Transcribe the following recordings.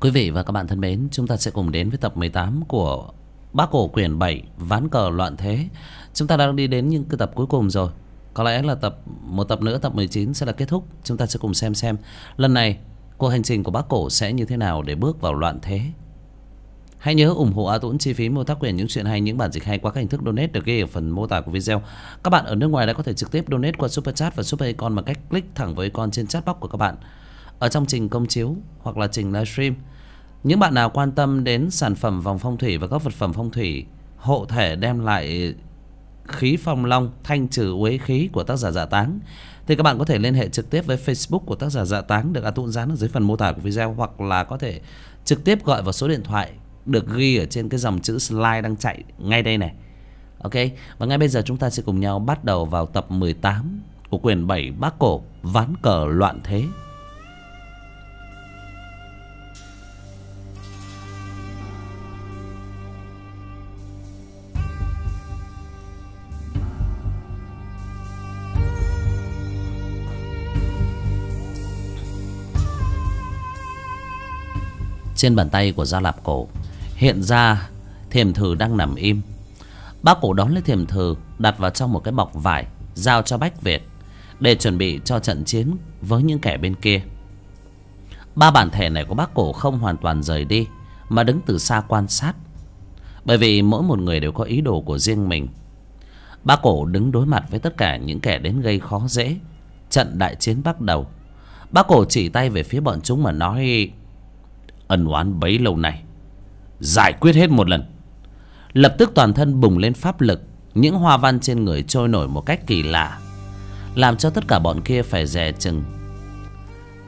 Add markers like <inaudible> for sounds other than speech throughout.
Quý vị và các bạn thân mến, chúng ta sẽ cùng đến với tập 18 của Bác Cổ Quyển 7 Ván Cờ Loạn Thế. Chúng ta đang đi đến những cái tập cuối cùng rồi. Có lẽ là tập một tập nữa, tập 19 sẽ là kết thúc. Chúng ta sẽ cùng xem xem lần này cuộc hành trình của Bác Cổ sẽ như thế nào để bước vào loạn thế. Hãy nhớ ủng hộ A Tuấn chi phí mua tác quyền những chuyện hay những bản dịch hay qua các hình thức donate được ghi ở phần mô tả của video. Các bạn ở nước ngoài đã có thể trực tiếp donate qua Super Chat và Super Icon bằng cách click thẳng với icon trên chatbox của các bạn. Ở trong trình công chiếu hoặc là trình livestream những bạn nào quan tâm đến sản phẩm vòng phong thủy và các vật phẩm phong thủy hộ thể đem lại khí phong long thanh trừ uế khí của tác giả Dạ Táng thì các bạn có thể liên hệ trực tiếp với Facebook của tác giả Dạ Táng được A Tụng dán ở dưới phần mô tả của video hoặc là có thể trực tiếp gọi vào số điện thoại được ghi ở trên cái dòng chữ slide đang chạy ngay đây này. Ok, và ngay bây giờ chúng ta sẽ cùng nhau bắt đầu vào tập 18 của quyển 7 Bác Cổ Ván Cờ Loạn Thế. trên bàn tay của gia lạp cổ hiện ra thiềm thử đang nằm im bác cổ đón lấy thiềm thử đặt vào trong một cái bọc vải giao cho bách việt để chuẩn bị cho trận chiến với những kẻ bên kia ba bản thể này của bác cổ không hoàn toàn rời đi mà đứng từ xa quan sát bởi vì mỗi một người đều có ý đồ của riêng mình bác cổ đứng đối mặt với tất cả những kẻ đến gây khó dễ trận đại chiến bắt đầu bác cổ chỉ tay về phía bọn chúng mà nói ân oán bấy lâu nay giải quyết hết một lần lập tức toàn thân bùng lên pháp lực những hoa văn trên người trôi nổi một cách kỳ lạ làm cho tất cả bọn kia phải dè chừng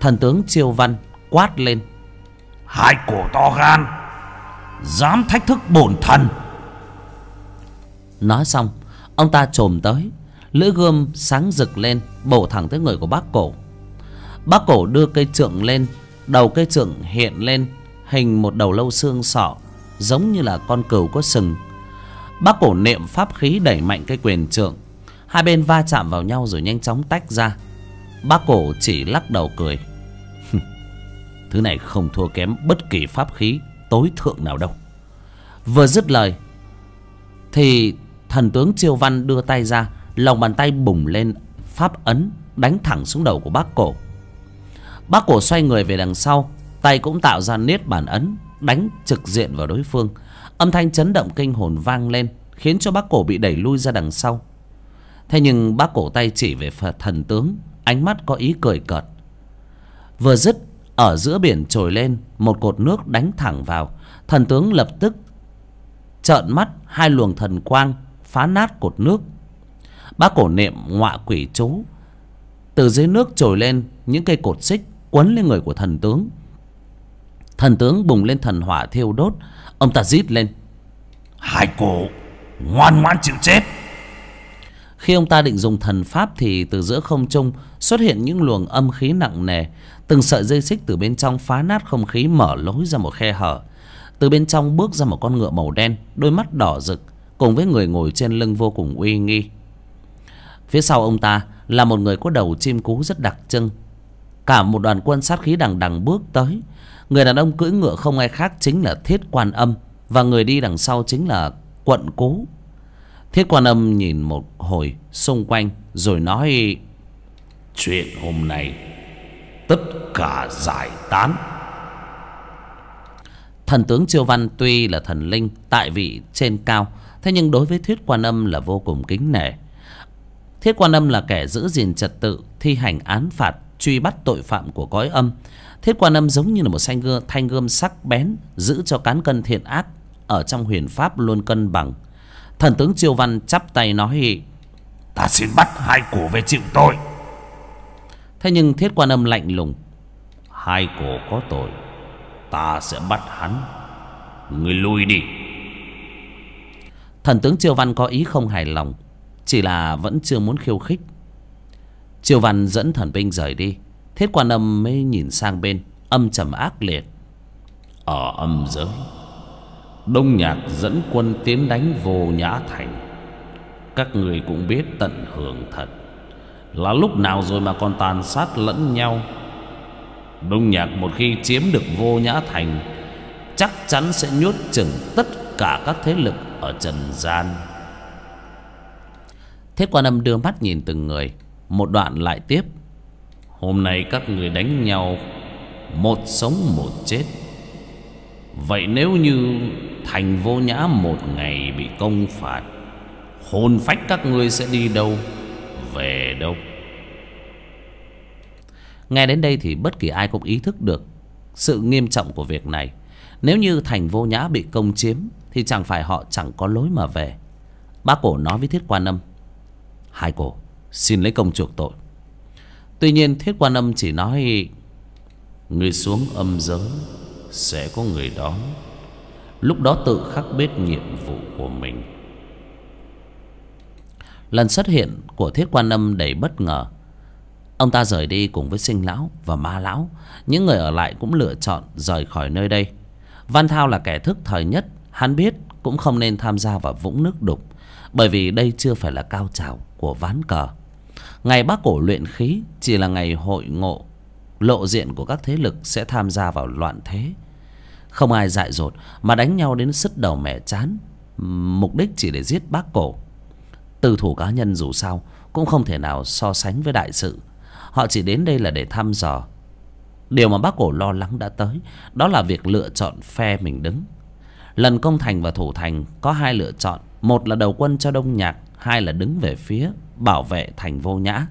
thần tướng chiêu văn quát lên hai cổ to gan dám thách thức bổn thần nói xong ông ta chồm tới lưỡi gươm sáng rực lên bổ thẳng tới người của bác cổ bác cổ đưa cây trượng lên Đầu cây trượng hiện lên Hình một đầu lâu xương sọ Giống như là con cừu có sừng Bác cổ niệm pháp khí đẩy mạnh cây quyền trượng Hai bên va chạm vào nhau rồi nhanh chóng tách ra Bác cổ chỉ lắc đầu cười. Thứ này không thua kém bất kỳ pháp khí tối thượng nào đâu Vừa dứt lời Thì thần tướng Triều Văn đưa tay ra Lòng bàn tay bùng lên pháp ấn đánh thẳng xuống đầu của bác cổ Bác cổ xoay người về đằng sau Tay cũng tạo ra niết bản ấn Đánh trực diện vào đối phương Âm thanh chấn động kinh hồn vang lên Khiến cho bác cổ bị đẩy lui ra đằng sau Thế nhưng bác cổ tay chỉ về Phật thần tướng Ánh mắt có ý cười cợt Vừa dứt Ở giữa biển trồi lên Một cột nước đánh thẳng vào Thần tướng lập tức Trợn mắt hai luồng thần quang Phá nát cột nước Bác cổ niệm ngọa quỷ chú Từ dưới nước trồi lên Những cây cột xích quấn lên người của thần tướng thần tướng bùng lên thần hỏa thiêu đốt ông ta rít lên hai cô ngoan ngoãn chịu chết khi ông ta định dùng thần pháp thì từ giữa không trung xuất hiện những luồng âm khí nặng nề từng sợi dây xích từ bên trong phá nát không khí mở lối ra một khe hở từ bên trong bước ra một con ngựa màu đen đôi mắt đỏ rực cùng với người ngồi trên lưng vô cùng uy nghi phía sau ông ta là một người có đầu chim cú rất đặc trưng cả một đoàn quân sát khí đằng đằng bước tới người đàn ông cưỡi ngựa không ai khác chính là thiết quan âm và người đi đằng sau chính là quận cố thiết quan âm nhìn một hồi xung quanh rồi nói chuyện hôm nay tất cả giải tán thần tướng triều văn tuy là thần linh tại vị trên cao thế nhưng đối với thiết quan âm là vô cùng kính nể thiết quan âm là kẻ giữ gìn trật tự thi hành án phạt truy bắt tội phạm của cõi âm thiết quan âm giống như là một thanh gươm, thanh gươm sắc bén giữ cho cán cân thiện ác ở trong huyền pháp luôn cân bằng thần tướng triều văn chắp tay nói ta xin bắt hai cổ về chịu tội thế nhưng thiết quan âm lạnh lùng hai cổ có tội ta sẽ bắt hắn người lui đi thần tướng triều văn có ý không hài lòng chỉ là vẫn chưa muốn khiêu khích triều văn dẫn thần binh rời đi Thế quan âm mới nhìn sang bên Âm trầm ác liệt Ở âm giới Đông nhạc dẫn quân tiến đánh vô nhã thành Các người cũng biết tận hưởng thật Là lúc nào rồi mà còn tàn sát lẫn nhau Đông nhạc một khi chiếm được vô nhã thành Chắc chắn sẽ nhốt chừng tất cả các thế lực ở trần gian Thế quan âm đưa mắt nhìn từng người Một đoạn lại tiếp Hôm nay các người đánh nhau Một sống một chết Vậy nếu như Thành vô nhã một ngày bị công phạt Hồn phách các ngươi sẽ đi đâu Về đâu Nghe đến đây thì bất kỳ ai cũng ý thức được Sự nghiêm trọng của việc này Nếu như thành vô nhã bị công chiếm Thì chẳng phải họ chẳng có lối mà về Bác cổ nói với thiết quan âm Hai cổ xin lấy công chuộc tội Tuy nhiên thiết quan âm chỉ nói Người xuống âm giới Sẽ có người đón Lúc đó tự khắc biết nhiệm vụ của mình Lần xuất hiện của thiết quan âm đầy bất ngờ Ông ta rời đi cùng với sinh lão và ma lão Những người ở lại cũng lựa chọn rời khỏi nơi đây Văn Thao là kẻ thức thời nhất Hắn biết cũng không nên tham gia vào vũng nước đục Bởi vì đây chưa phải là cao trào của ván cờ Ngày bác cổ luyện khí chỉ là ngày hội ngộ Lộ diện của các thế lực sẽ tham gia vào loạn thế Không ai dại dột mà đánh nhau đến sứt đầu mẻ chán Mục đích chỉ để giết bác cổ Từ thủ cá nhân dù sao cũng không thể nào so sánh với đại sự Họ chỉ đến đây là để thăm dò Điều mà bác cổ lo lắng đã tới Đó là việc lựa chọn phe mình đứng Lần công thành và thủ thành có hai lựa chọn Một là đầu quân cho đông nhạc Hai là đứng về phía bảo vệ thành vô nhã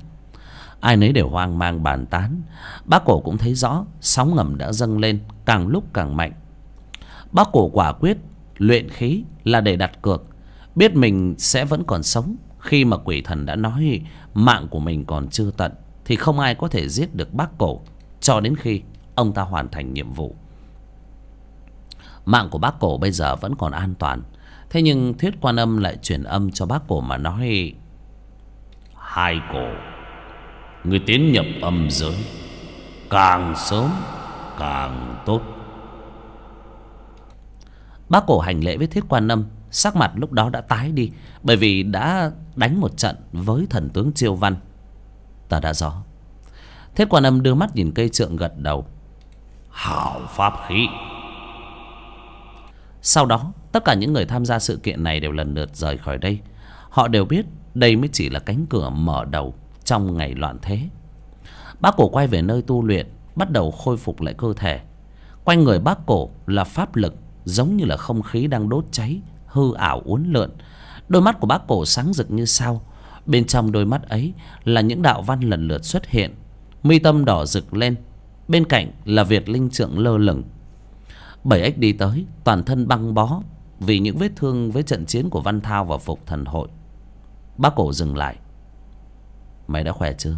ai nấy đều hoang mang bàn tán bác cổ cũng thấy rõ sóng ngầm đã dâng lên càng lúc càng mạnh bác cổ quả quyết luyện khí là để đặt cược biết mình sẽ vẫn còn sống khi mà quỷ thần đã nói mạng của mình còn chưa tận thì không ai có thể giết được bác cổ cho đến khi ông ta hoàn thành nhiệm vụ mạng của bác cổ bây giờ vẫn còn an toàn thế nhưng thuyết quan âm lại truyền âm cho bác cổ mà nói hai cổ người tiến nhập âm giới càng sớm càng tốt bác cổ hành lễ với thiết quan âm sắc mặt lúc đó đã tái đi bởi vì đã đánh một trận với thần tướng chiêu văn ta đã rõ thiết quan âm đưa mắt nhìn cây trượng gật đầu hảo pháp khí sau đó tất cả những người tham gia sự kiện này đều lần lượt rời khỏi đây họ đều biết đây mới chỉ là cánh cửa mở đầu trong ngày loạn thế bác cổ quay về nơi tu luyện bắt đầu khôi phục lại cơ thể quanh người bác cổ là pháp lực giống như là không khí đang đốt cháy hư ảo uốn lượn đôi mắt của bác cổ sáng rực như sao bên trong đôi mắt ấy là những đạo văn lần lượt xuất hiện mi tâm đỏ rực lên bên cạnh là việt linh trượng lơ lửng bảy ếch đi tới toàn thân băng bó vì những vết thương với trận chiến của văn thao và phục thần hội Bác cổ dừng lại Mày đã khỏe chưa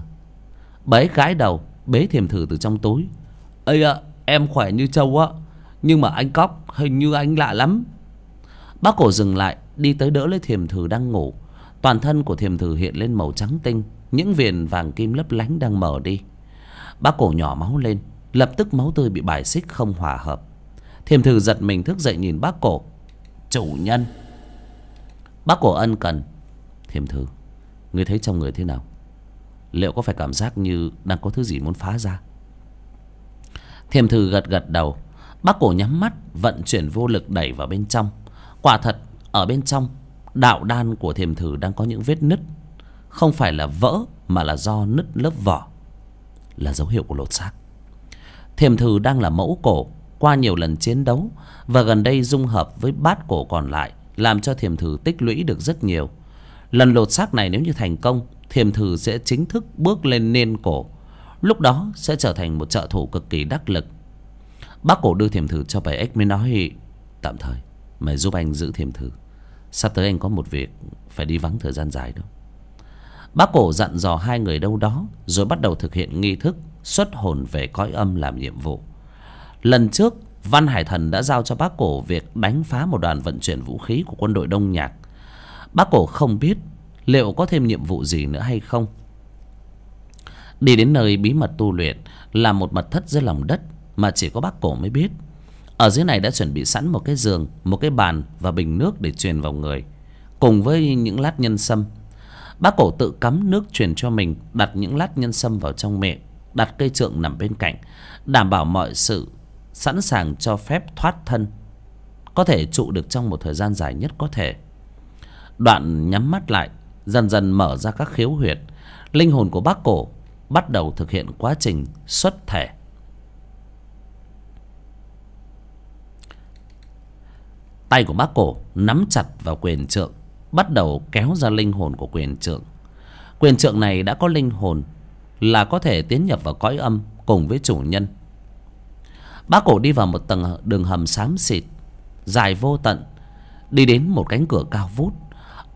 Bà gái đầu bế thiềm thử từ trong túi Ây ạ em khỏe như trâu á Nhưng mà anh cóc hình như anh lạ lắm Bác cổ dừng lại Đi tới đỡ lấy thiềm thử đang ngủ Toàn thân của thiềm thử hiện lên màu trắng tinh Những viền vàng kim lấp lánh đang mở đi Bác cổ nhỏ máu lên Lập tức máu tươi bị bài xích không hòa hợp Thiềm thử giật mình thức dậy nhìn bác cổ Chủ nhân Bác cổ ân cần thiềm thư ngươi thấy trong người thế nào liệu có phải cảm giác như đang có thứ gì muốn phá ra thiềm thư gật gật đầu bác cổ nhắm mắt vận chuyển vô lực đẩy vào bên trong quả thật ở bên trong đạo đan của thiềm thử đang có những vết nứt không phải là vỡ mà là do nứt lớp vỏ là dấu hiệu của lột xác thiềm thử đang là mẫu cổ qua nhiều lần chiến đấu và gần đây dung hợp với bát cổ còn lại làm cho thiềm thử tích lũy được rất nhiều lần lột xác này nếu như thành công thiềm thử sẽ chính thức bước lên niên cổ lúc đó sẽ trở thành một trợ thủ cực kỳ đắc lực bác cổ đưa thiềm thử cho bảy X mới nói tạm thời mày giúp anh giữ thiềm thử sắp tới anh có một việc phải đi vắng thời gian dài đó bác cổ dặn dò hai người đâu đó rồi bắt đầu thực hiện nghi thức xuất hồn về cõi âm làm nhiệm vụ lần trước văn hải thần đã giao cho bác cổ việc đánh phá một đoàn vận chuyển vũ khí của quân đội đông nhạc Bác cổ không biết liệu có thêm nhiệm vụ gì nữa hay không. Đi đến nơi bí mật tu luyện là một mật thất dưới lòng đất mà chỉ có bác cổ mới biết. Ở dưới này đã chuẩn bị sẵn một cái giường, một cái bàn và bình nước để truyền vào người. Cùng với những lát nhân sâm. Bác cổ tự cắm nước truyền cho mình, đặt những lát nhân sâm vào trong miệng, đặt cây trượng nằm bên cạnh, đảm bảo mọi sự sẵn sàng cho phép thoát thân. Có thể trụ được trong một thời gian dài nhất có thể đoạn nhắm mắt lại dần dần mở ra các khiếu huyệt linh hồn của bác cổ bắt đầu thực hiện quá trình xuất thể tay của bác cổ nắm chặt vào quyền trượng bắt đầu kéo ra linh hồn của quyền trượng quyền trượng này đã có linh hồn là có thể tiến nhập vào cõi âm cùng với chủ nhân bác cổ đi vào một tầng đường hầm xám xịt dài vô tận đi đến một cánh cửa cao vút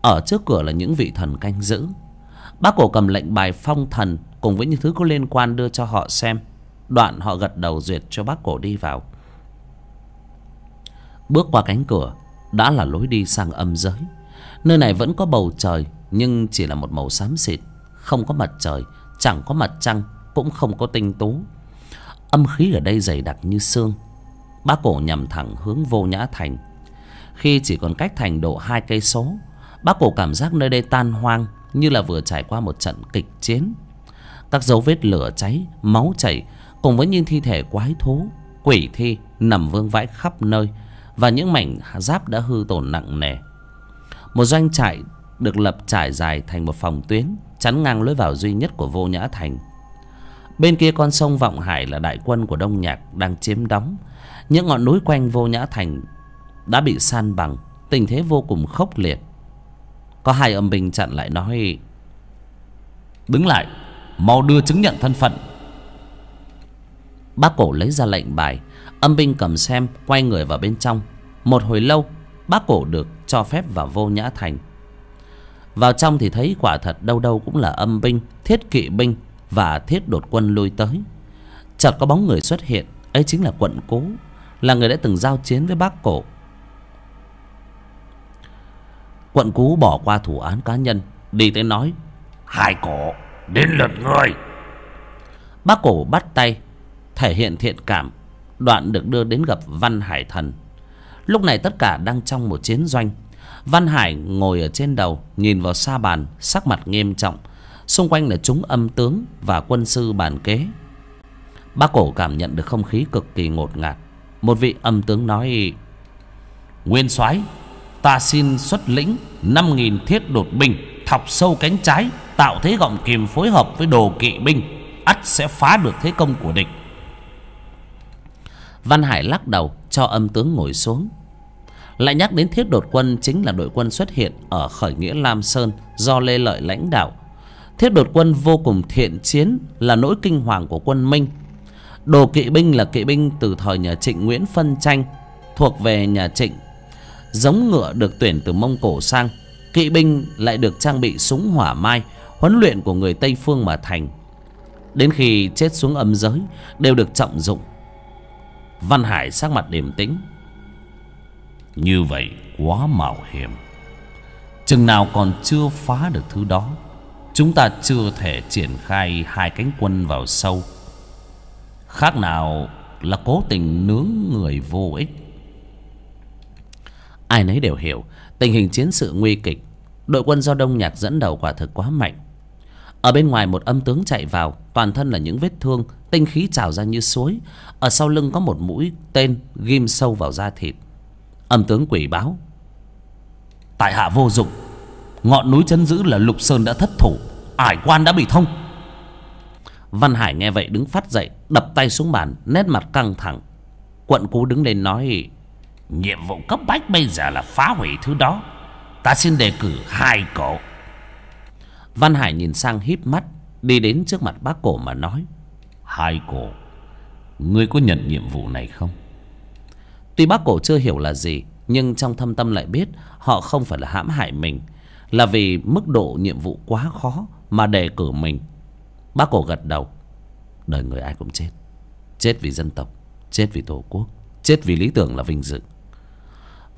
ở trước cửa là những vị thần canh giữ Bác cổ cầm lệnh bài phong thần Cùng với những thứ có liên quan đưa cho họ xem Đoạn họ gật đầu duyệt cho bác cổ đi vào Bước qua cánh cửa Đã là lối đi sang âm giới Nơi này vẫn có bầu trời Nhưng chỉ là một màu xám xịt Không có mặt trời Chẳng có mặt trăng Cũng không có tinh tú Âm khí ở đây dày đặc như xương Bác cổ nhằm thẳng hướng vô nhã thành Khi chỉ còn cách thành độ hai cây số Bác cổ cảm giác nơi đây tan hoang Như là vừa trải qua một trận kịch chiến Các dấu vết lửa cháy Máu chảy Cùng với những thi thể quái thú Quỷ thi nằm vương vãi khắp nơi Và những mảnh giáp đã hư tổn nặng nề Một doanh trại được lập trải dài thành một phòng tuyến Chắn ngang lối vào duy nhất của vô nhã thành Bên kia con sông Vọng Hải là đại quân của Đông Nhạc đang chiếm đóng Những ngọn núi quanh vô nhã thành đã bị san bằng Tình thế vô cùng khốc liệt có hai âm binh chặn lại nói Đứng lại Mau đưa chứng nhận thân phận Bác cổ lấy ra lệnh bài Âm binh cầm xem Quay người vào bên trong Một hồi lâu Bác cổ được cho phép vào vô nhã thành Vào trong thì thấy quả thật đâu đâu cũng là âm binh Thiết kỵ binh Và thiết đột quân lui tới Chợt có bóng người xuất hiện Ấy chính là quận cố Là người đã từng giao chiến với bác cổ quận cú bỏ qua thủ án cá nhân đi tới nói hai cổ đến lượt ngươi bác cổ bắt tay thể hiện thiện cảm đoạn được đưa đến gặp văn hải thần lúc này tất cả đang trong một chiến doanh văn hải ngồi ở trên đầu nhìn vào xa bàn sắc mặt nghiêm trọng xung quanh là chúng âm tướng và quân sư bàn kế bác cổ cảm nhận được không khí cực kỳ ngột ngạt một vị âm tướng nói nguyên soái ta xin xuất lĩnh năm nghìn thiết đột binh thọc sâu cánh trái tạo thế gọng kìm phối hợp với đồ kỵ binh ắt sẽ phá được thế công của địch văn hải lắc đầu cho âm tướng ngồi xuống lại nhắc đến thiết đột quân chính là đội quân xuất hiện ở khởi nghĩa lam sơn do lê lợi lãnh đạo thiết đột quân vô cùng thiện chiến là nỗi kinh hoàng của quân minh đồ kỵ binh là kỵ binh từ thời nhà trịnh nguyễn phân tranh thuộc về nhà trịnh giống ngựa được tuyển từ mông cổ sang kỵ binh lại được trang bị súng hỏa mai huấn luyện của người tây phương mà thành đến khi chết xuống âm giới đều được trọng dụng văn hải sắc mặt điềm tĩnh như vậy quá mạo hiểm chừng nào còn chưa phá được thứ đó chúng ta chưa thể triển khai hai cánh quân vào sâu khác nào là cố tình nướng người vô ích ai nấy đều hiểu tình hình chiến sự nguy kịch đội quân do đông nhạc dẫn đầu quả thực quá mạnh ở bên ngoài một âm tướng chạy vào toàn thân là những vết thương tinh khí trào ra như suối ở sau lưng có một mũi tên ghim sâu vào da thịt âm tướng quỷ báo tại hạ vô dụng ngọn núi chân giữ là lục sơn đã thất thủ ải quan đã bị thông văn hải nghe vậy đứng phát dậy đập tay xuống bàn nét mặt căng thẳng quận cú đứng lên nói Nhiệm vụ cấp bách bây giờ là phá hủy thứ đó Ta xin đề cử hai cổ. Văn Hải nhìn sang híp mắt Đi đến trước mặt bác cổ mà nói Hai cổ Ngươi có nhận nhiệm vụ này không Tuy bác cổ chưa hiểu là gì Nhưng trong thâm tâm lại biết Họ không phải là hãm hại mình Là vì mức độ nhiệm vụ quá khó Mà đề cử mình Bác cổ gật đầu Đời người ai cũng chết Chết vì dân tộc Chết vì tổ quốc Chết vì lý tưởng là vinh dự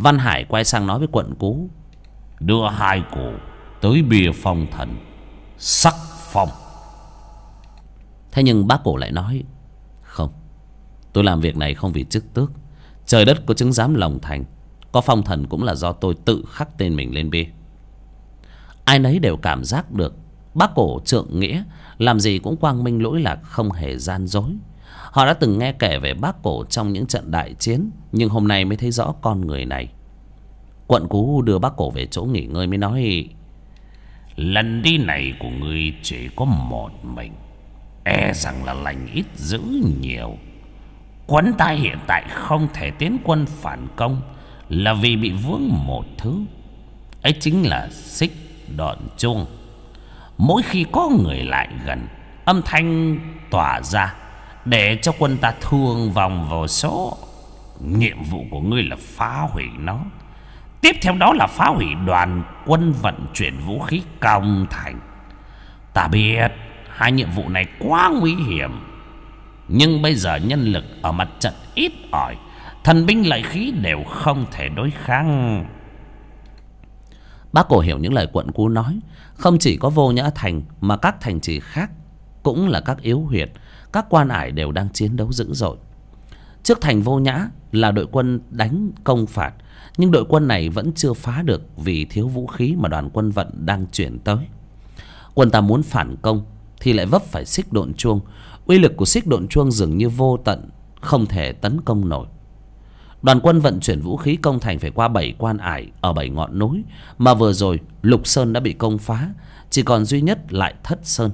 Văn Hải quay sang nói với quận cú Đưa hai cụ tới bìa phong thần Sắc phong Thế nhưng bác cổ lại nói Không Tôi làm việc này không vì chức tước Trời đất có chứng giám lòng thành Có phong thần cũng là do tôi tự khắc tên mình lên bia Ai nấy đều cảm giác được Bác cổ trượng nghĩa Làm gì cũng quang minh lỗi lạc không hề gian dối Họ đã từng nghe kể về bác cổ trong những trận đại chiến Nhưng hôm nay mới thấy rõ con người này Quận cú đưa bác cổ về chỗ nghỉ ngơi mới nói Lần đi này của ngươi chỉ có một mình E rằng là lành ít dữ nhiều Quân ta hiện tại không thể tiến quân phản công Là vì bị vướng một thứ Ấy chính là xích đòn chuông Mỗi khi có người lại gần Âm thanh tỏa ra để cho quân ta thương vòng vào số Nhiệm vụ của ngươi là phá hủy nó Tiếp theo đó là phá hủy đoàn quân vận chuyển vũ khí công thành Ta biết hai nhiệm vụ này quá nguy hiểm Nhưng bây giờ nhân lực ở mặt trận ít ỏi Thần binh lợi khí đều không thể đối kháng Bác cổ hiểu những lời quận cú nói Không chỉ có vô nhã thành Mà các thành trì khác Cũng là các yếu huyệt các quan ải đều đang chiến đấu dữ dội trước thành vô nhã là đội quân đánh công phạt nhưng đội quân này vẫn chưa phá được vì thiếu vũ khí mà đoàn quân vận đang chuyển tới quân ta muốn phản công thì lại vấp phải xích độn chuông uy lực của xích độn chuông dường như vô tận không thể tấn công nổi đoàn quân vận chuyển vũ khí công thành phải qua bảy quan ải ở bảy ngọn núi mà vừa rồi lục sơn đã bị công phá chỉ còn duy nhất lại thất sơn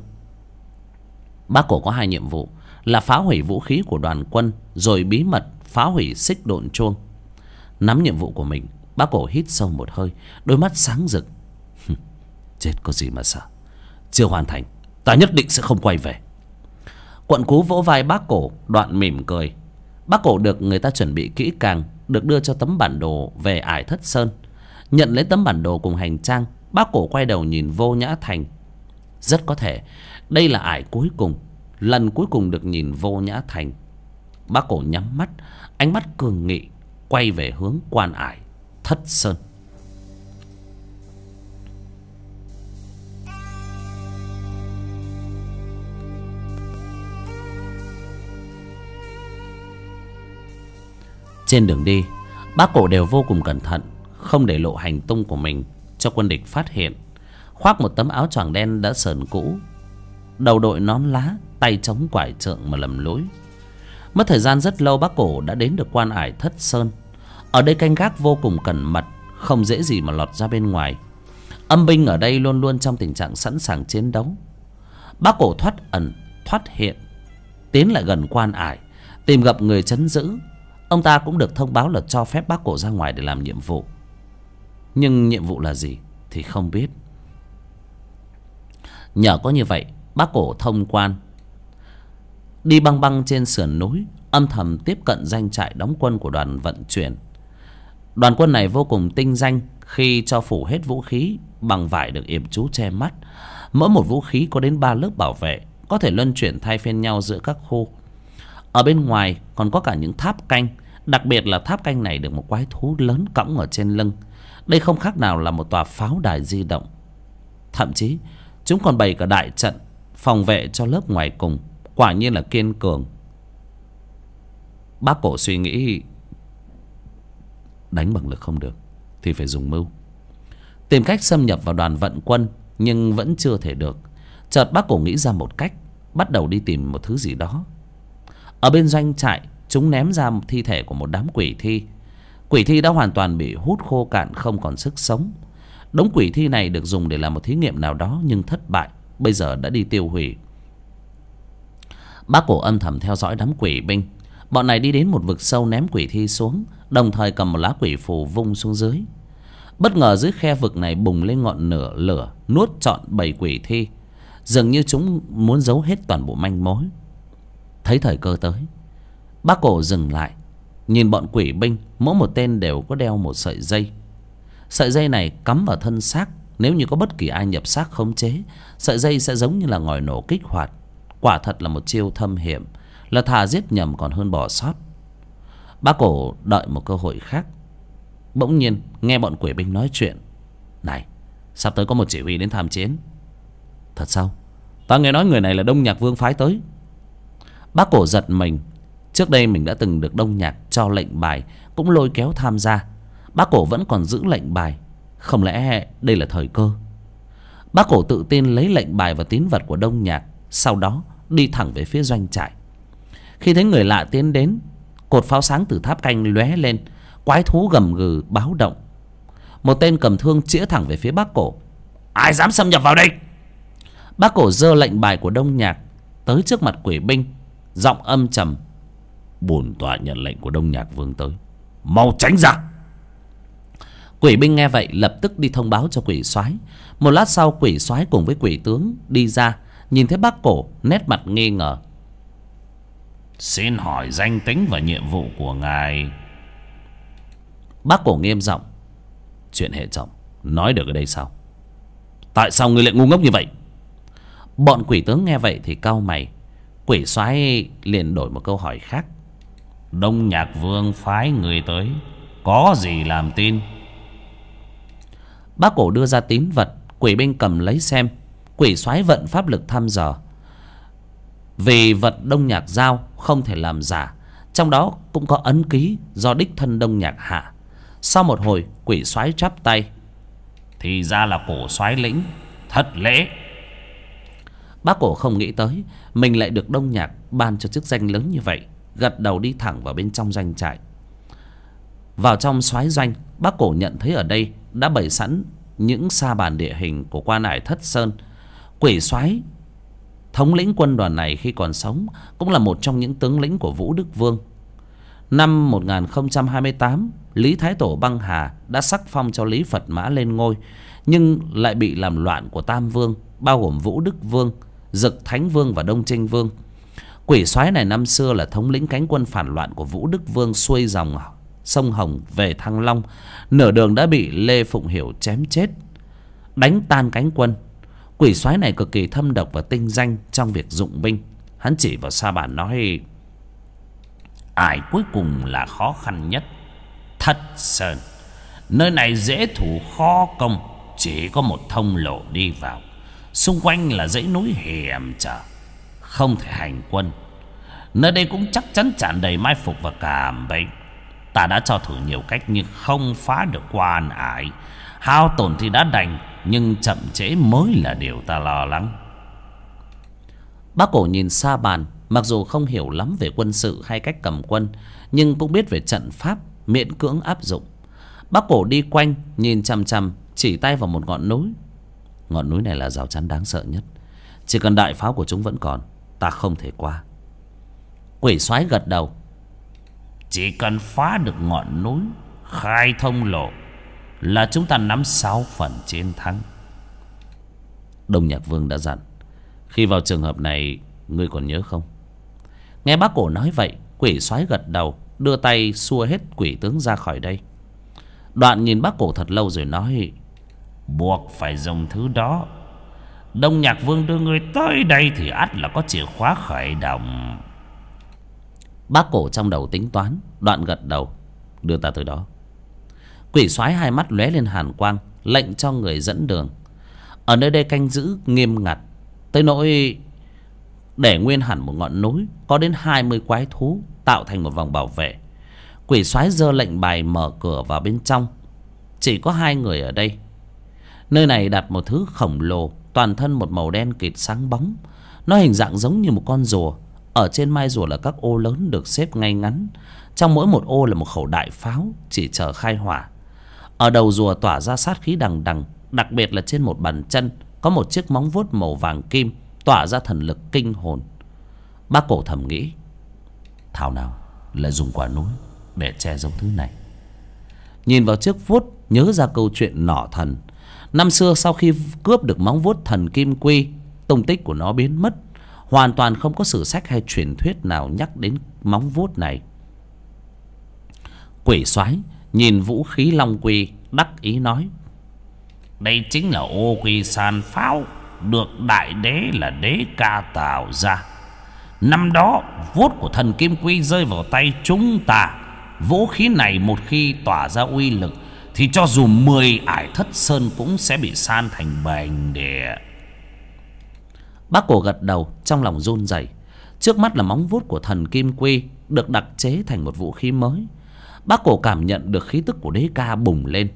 Bác cổ có hai nhiệm vụ là phá hủy vũ khí của đoàn quân rồi bí mật phá hủy xích độn chuông. Nắm nhiệm vụ của mình, bác cổ hít sâu một hơi, đôi mắt sáng rực. Chết có gì mà sợ. Chưa hoàn thành, ta nhất định sẽ không quay về. Quận cú vỗ vai bác cổ, đoạn mỉm cười. Bác cổ được người ta chuẩn bị kỹ càng, được đưa cho tấm bản đồ về ải thất sơn. Nhận lấy tấm bản đồ cùng hành trang, bác cổ quay đầu nhìn vô nhã thành. Rất có thể đây là ải cuối cùng Lần cuối cùng được nhìn vô nhã thành Bác cổ nhắm mắt Ánh mắt cường nghị Quay về hướng quan ải Thất Sơn Trên đường đi Bác cổ đều vô cùng cẩn thận Không để lộ hành tung của mình Cho quân địch phát hiện Khoác một tấm áo choàng đen đã sờn cũ đầu đội nón lá tay chống quải trượng mà lầm lối. mất thời gian rất lâu bác cổ đã đến được quan ải thất sơn ở đây canh gác vô cùng cẩn mật không dễ gì mà lọt ra bên ngoài âm binh ở đây luôn luôn trong tình trạng sẵn sàng chiến đấu bác cổ thoát ẩn thoát hiện tiến lại gần quan ải tìm gặp người chấn giữ ông ta cũng được thông báo là cho phép bác cổ ra ngoài để làm nhiệm vụ nhưng nhiệm vụ là gì thì không biết nhờ có như vậy Bác cổ thông quan Đi băng băng trên sườn núi Âm thầm tiếp cận danh trại đóng quân của đoàn vận chuyển Đoàn quân này vô cùng tinh danh Khi cho phủ hết vũ khí Bằng vải được yểm chú che mắt Mỗi một vũ khí có đến ba lớp bảo vệ Có thể luân chuyển thay phiên nhau giữa các khu Ở bên ngoài còn có cả những tháp canh Đặc biệt là tháp canh này được một quái thú lớn cõng ở trên lưng Đây không khác nào là một tòa pháo đài di động Thậm chí chúng còn bày cả đại trận phòng vệ cho lớp ngoài cùng quả nhiên là kiên cường bác cổ suy nghĩ đánh bằng lực không được thì phải dùng mưu tìm cách xâm nhập vào đoàn vận quân nhưng vẫn chưa thể được chợt bác cổ nghĩ ra một cách bắt đầu đi tìm một thứ gì đó ở bên doanh trại chúng ném ra một thi thể của một đám quỷ thi quỷ thi đã hoàn toàn bị hút khô cạn không còn sức sống đống quỷ thi này được dùng để làm một thí nghiệm nào đó nhưng thất bại bây giờ đã đi tiêu hủy bác cổ âm thầm theo dõi đám quỷ binh bọn này đi đến một vực sâu ném quỷ thi xuống đồng thời cầm một lá quỷ phù vung xuống dưới bất ngờ dưới khe vực này bùng lên ngọn nửa lửa nuốt trọn bảy quỷ thi dường như chúng muốn giấu hết toàn bộ manh mối thấy thời cơ tới bác cổ dừng lại nhìn bọn quỷ binh mỗi một tên đều có đeo một sợi dây sợi dây này cắm vào thân xác nếu như có bất kỳ ai nhập xác khống chế sợi dây sẽ giống như là ngòi nổ kích hoạt quả thật là một chiêu thâm hiểm là thà giết nhầm còn hơn bỏ sót bác cổ đợi một cơ hội khác bỗng nhiên nghe bọn quỷ binh nói chuyện này sắp tới có một chỉ huy đến tham chiến thật sao ta nghe nói người này là đông nhạc vương phái tới bác cổ giật mình trước đây mình đã từng được đông nhạc cho lệnh bài cũng lôi kéo tham gia bác cổ vẫn còn giữ lệnh bài không lẽ đây là thời cơ Bác cổ tự tin lấy lệnh bài và tín vật của đông nhạc Sau đó đi thẳng về phía doanh trại Khi thấy người lạ tiến đến Cột pháo sáng từ tháp canh lóe lên Quái thú gầm gừ báo động Một tên cầm thương chĩa thẳng về phía bác cổ Ai dám xâm nhập vào đây Bác cổ dơ lệnh bài của đông nhạc Tới trước mặt quỷ binh Giọng âm trầm Bồn tọa nhận lệnh của đông nhạc vương tới Mau tránh ra quỷ binh nghe vậy lập tức đi thông báo cho quỷ soái một lát sau quỷ soái cùng với quỷ tướng đi ra nhìn thấy bác cổ nét mặt nghi ngờ xin hỏi danh tính và nhiệm vụ của ngài bác cổ nghiêm giọng chuyện hệ trọng nói được ở đây sao tại sao ngươi lại ngu ngốc như vậy bọn quỷ tướng nghe vậy thì cau mày quỷ soái liền đổi một câu hỏi khác đông nhạc vương phái người tới có gì làm tin Bác cổ đưa ra tín vật Quỷ binh cầm lấy xem Quỷ soái vận pháp lực thăm dò Vì vật đông nhạc giao Không thể làm giả Trong đó cũng có ấn ký Do đích thân đông nhạc hạ Sau một hồi quỷ soái chắp tay Thì ra là cổ soái lĩnh Thật lễ Bác cổ không nghĩ tới Mình lại được đông nhạc ban cho chức danh lớn như vậy Gật đầu đi thẳng vào bên trong doanh trại vào trong soái doanh bác cổ nhận thấy ở đây đã bày sẵn những sa bàn địa hình của quan ải thất sơn quỷ soái thống lĩnh quân đoàn này khi còn sống cũng là một trong những tướng lĩnh của vũ đức vương năm 1028 lý thái tổ băng hà đã sắc phong cho lý phật mã lên ngôi nhưng lại bị làm loạn của tam vương bao gồm vũ đức vương dực thánh vương và đông trinh vương quỷ soái này năm xưa là thống lĩnh cánh quân phản loạn của vũ đức vương xuôi dòng sông Hồng về Thăng Long Nửa đường đã bị Lê Phụng Hiểu chém chết Đánh tan cánh quân Quỷ soái này cực kỳ thâm độc và tinh danh trong việc dụng binh Hắn chỉ vào sa bàn nói Ai cuối cùng là khó khăn nhất Thật Sơn Nơi này dễ thủ khó công Chỉ có một thông lộ đi vào Xung quanh là dãy núi hiểm trở Không thể hành quân Nơi đây cũng chắc chắn tràn đầy mai phục và cảm bệnh Ta đã cho thử nhiều cách nhưng không phá được quan ải Hao tổn thì đã đành Nhưng chậm trễ mới là điều ta lo lắng Bác cổ nhìn xa bàn Mặc dù không hiểu lắm về quân sự hay cách cầm quân Nhưng cũng biết về trận pháp Miễn cưỡng áp dụng Bác cổ đi quanh Nhìn chằm chằm Chỉ tay vào một ngọn núi Ngọn núi này là rào chắn đáng sợ nhất Chỉ cần đại pháo của chúng vẫn còn Ta không thể qua Quỷ soái gật đầu chỉ cần phá được ngọn núi Khai thông lộ Là chúng ta nắm 6 phần chiến thắng Đông Nhạc Vương đã dặn Khi vào trường hợp này Ngươi còn nhớ không Nghe bác cổ nói vậy Quỷ soái gật đầu Đưa tay xua hết quỷ tướng ra khỏi đây Đoạn nhìn bác cổ thật lâu rồi nói Buộc phải dùng thứ đó Đông Nhạc Vương đưa ngươi tới đây Thì ắt là có chìa khóa khởi động bác cổ trong đầu tính toán đoạn gật đầu đưa ta tới đó quỷ soái hai mắt lóe lên hàn quang lệnh cho người dẫn đường ở nơi đây canh giữ nghiêm ngặt tới nỗi để nguyên hẳn một ngọn núi có đến hai mươi quái thú tạo thành một vòng bảo vệ quỷ soái giơ lệnh bài mở cửa vào bên trong chỉ có hai người ở đây nơi này đặt một thứ khổng lồ toàn thân một màu đen kịt sáng bóng nó hình dạng giống như một con rùa ở trên mai rùa là các ô lớn được xếp ngay ngắn trong mỗi một ô là một khẩu đại pháo chỉ chờ khai hỏa ở đầu rùa tỏa ra sát khí đằng đằng đặc biệt là trên một bàn chân có một chiếc móng vuốt màu vàng kim tỏa ra thần lực kinh hồn bác cổ thầm nghĩ thảo nào lại dùng quả núi để che giấu thứ này nhìn vào chiếc vuốt nhớ ra câu chuyện nỏ thần năm xưa sau khi cướp được móng vuốt thần kim quy tung tích của nó biến mất hoàn toàn không có sử sách hay truyền thuyết nào nhắc đến móng vuốt này quỷ soái nhìn vũ khí long quy đắc ý nói đây chính là ô quy san pháo được đại đế là đế ca tạo ra năm đó vuốt của thần kim quy rơi vào tay chúng ta vũ khí này một khi tỏa ra uy lực thì cho dù mười ải thất sơn cũng sẽ bị san thành bành địa Bác cổ gật đầu trong lòng run rẩy. Trước mắt là móng vuốt của thần Kim Quy được đặc chế thành một vũ khí mới. Bác cổ cảm nhận được khí tức của đế ca bùng lên.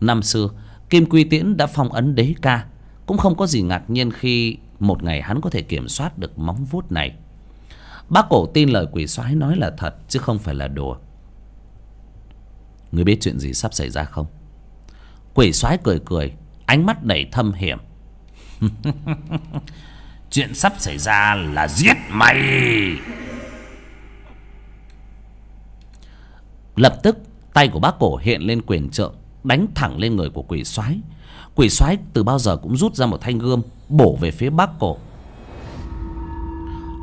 Năm xưa, Kim Quy Tiễn đã phong ấn đế ca. Cũng không có gì ngạc nhiên khi một ngày hắn có thể kiểm soát được móng vuốt này. Bác cổ tin lời quỷ soái nói là thật chứ không phải là đùa. Người biết chuyện gì sắp xảy ra không? Quỷ soái cười cười, ánh mắt đầy thâm hiểm. <laughs> Chuyện sắp xảy ra là giết mày Lập tức tay của bác cổ hiện lên quyền trượng Đánh thẳng lên người của quỷ soái Quỷ soái từ bao giờ cũng rút ra một thanh gươm Bổ về phía bác cổ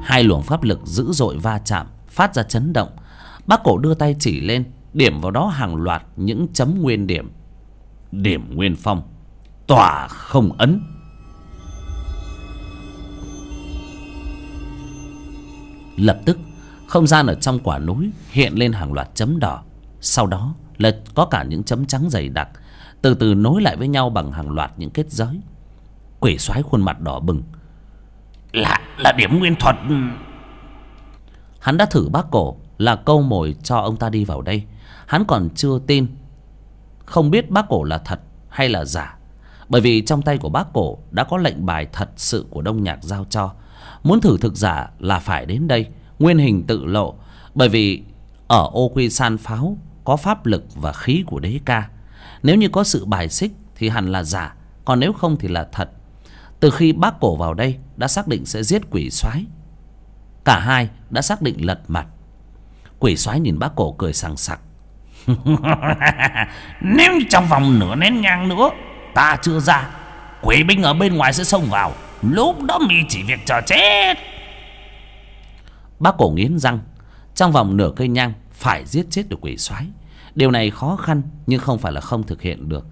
Hai luồng pháp lực dữ dội va chạm Phát ra chấn động Bác cổ đưa tay chỉ lên Điểm vào đó hàng loạt những chấm nguyên điểm Điểm nguyên phong Tỏa không ấn lập tức không gian ở trong quả núi hiện lên hàng loạt chấm đỏ sau đó là có cả những chấm trắng dày đặc từ từ nối lại với nhau bằng hàng loạt những kết giới quỷ soái khuôn mặt đỏ bừng là là điểm nguyên thuật hắn đã thử bác cổ là câu mồi cho ông ta đi vào đây hắn còn chưa tin không biết bác cổ là thật hay là giả bởi vì trong tay của bác cổ đã có lệnh bài thật sự của đông nhạc giao cho Muốn thử thực giả là phải đến đây Nguyên hình tự lộ Bởi vì ở ô quy san pháo Có pháp lực và khí của đế ca Nếu như có sự bài xích Thì hẳn là giả Còn nếu không thì là thật Từ khi bác cổ vào đây Đã xác định sẽ giết quỷ soái Cả hai đã xác định lật mặt Quỷ soái nhìn bác cổ cười sằng sặc <laughs> Nếu trong vòng nửa nén nhang nữa Ta chưa ra Quỷ binh ở bên ngoài sẽ xông vào Lúc đó mi chỉ việc chờ chết Bác cổ nghiến răng Trong vòng nửa cây nhang Phải giết chết được quỷ soái Điều này khó khăn nhưng không phải là không thực hiện được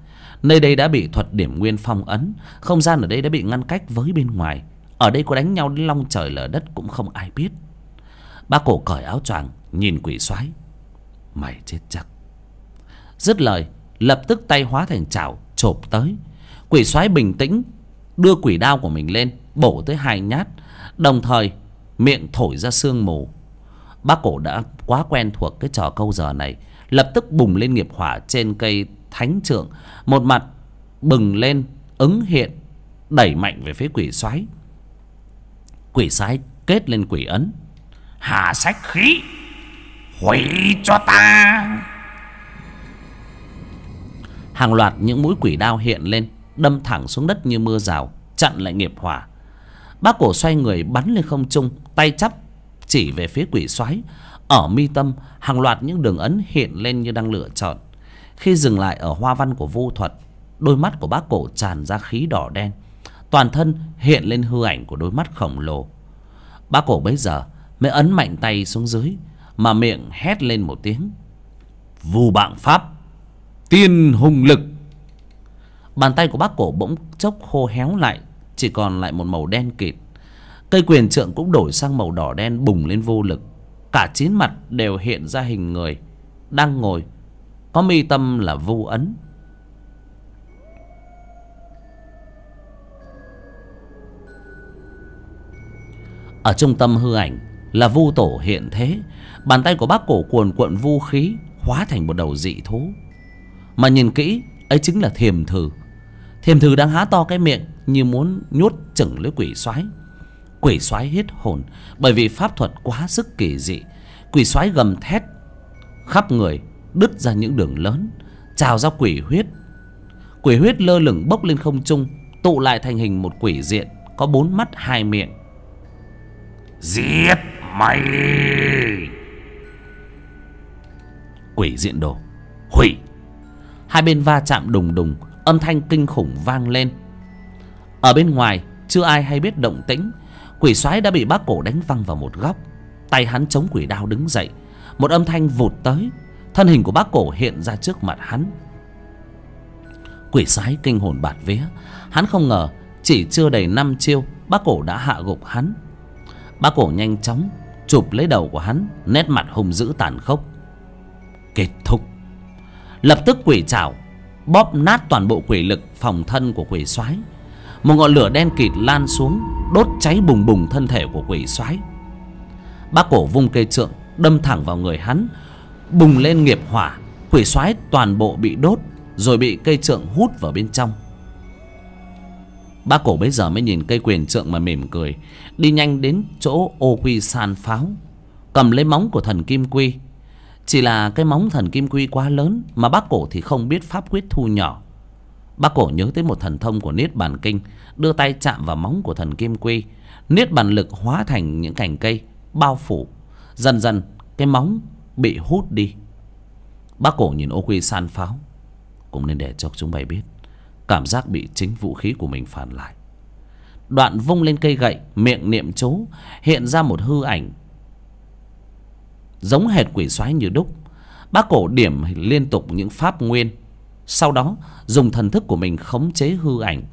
Nơi đây đã bị thuật điểm nguyên phong ấn Không gian ở đây đã bị ngăn cách với bên ngoài Ở đây có đánh nhau đến long trời lở đất cũng không ai biết Bác cổ cởi áo choàng Nhìn quỷ soái Mày chết chắc Dứt lời Lập tức tay hóa thành chảo chộp tới Quỷ soái bình tĩnh đưa quỷ đao của mình lên bổ tới hai nhát đồng thời miệng thổi ra sương mù bác cổ đã quá quen thuộc cái trò câu giờ này lập tức bùng lên nghiệp hỏa trên cây thánh trượng một mặt bừng lên ứng hiện đẩy mạnh về phía quỷ xoáy quỷ xoáy kết lên quỷ ấn hà sách khí hủy cho ta hàng loạt những mũi quỷ đao hiện lên đâm thẳng xuống đất như mưa rào chặn lại nghiệp hỏa bác cổ xoay người bắn lên không trung tay chắp chỉ về phía quỷ soái ở mi tâm hàng loạt những đường ấn hiện lên như đang lựa chọn khi dừng lại ở hoa văn của vô thuật đôi mắt của bác cổ tràn ra khí đỏ đen toàn thân hiện lên hư ảnh của đôi mắt khổng lồ bác cổ bấy giờ mới ấn mạnh tay xuống dưới mà miệng hét lên một tiếng vu bạng pháp tiên hùng lực Bàn tay của bác cổ bỗng chốc khô héo lại Chỉ còn lại một màu đen kịt Cây quyền trượng cũng đổi sang màu đỏ đen bùng lên vô lực Cả chín mặt đều hiện ra hình người Đang ngồi Có mi tâm là vu ấn Ở trung tâm hư ảnh là vu tổ hiện thế Bàn tay của bác cổ cuồn cuộn vu khí Hóa thành một đầu dị thú Mà nhìn kỹ Ấy chính là thiềm thử thiềm thư đang há to cái miệng như muốn nhốt chửng lấy quỷ soái quỷ soái hết hồn bởi vì pháp thuật quá sức kỳ dị quỷ soái gầm thét khắp người đứt ra những đường lớn trào ra quỷ huyết quỷ huyết lơ lửng bốc lên không trung tụ lại thành hình một quỷ diện có bốn mắt hai miệng giết mày quỷ diện đồ hủy hai bên va chạm đùng đùng Âm thanh kinh khủng vang lên Ở bên ngoài chưa ai hay biết động tĩnh Quỷ soái đã bị bác cổ đánh văng vào một góc Tay hắn chống quỷ đao đứng dậy Một âm thanh vụt tới Thân hình của bác cổ hiện ra trước mặt hắn Quỷ soái kinh hồn bạt vía Hắn không ngờ Chỉ chưa đầy năm chiêu Bác cổ đã hạ gục hắn Bác cổ nhanh chóng Chụp lấy đầu của hắn Nét mặt hung dữ tàn khốc Kết thúc Lập tức quỷ chảo bóp nát toàn bộ quỷ lực phòng thân của quỷ soái một ngọn lửa đen kịt lan xuống đốt cháy bùng bùng thân thể của quỷ soái bác cổ vung cây trượng đâm thẳng vào người hắn bùng lên nghiệp hỏa quỷ soái toàn bộ bị đốt rồi bị cây trượng hút vào bên trong bác cổ bây giờ mới nhìn cây quyền trượng mà mỉm cười đi nhanh đến chỗ ô quy san pháo cầm lấy móng của thần kim quy chỉ là cái móng thần kim quy quá lớn Mà bác cổ thì không biết pháp quyết thu nhỏ Bác cổ nhớ tới một thần thông của Niết Bàn Kinh Đưa tay chạm vào móng của thần kim quy Niết Bàn lực hóa thành những cành cây Bao phủ Dần dần cái móng bị hút đi Bác cổ nhìn ô quy san pháo Cũng nên để cho chúng mày biết Cảm giác bị chính vũ khí của mình phản lại Đoạn vung lên cây gậy Miệng niệm chú Hiện ra một hư ảnh giống hệt quỷ soái như đúc bác cổ điểm liên tục những pháp nguyên sau đó dùng thần thức của mình khống chế hư ảnh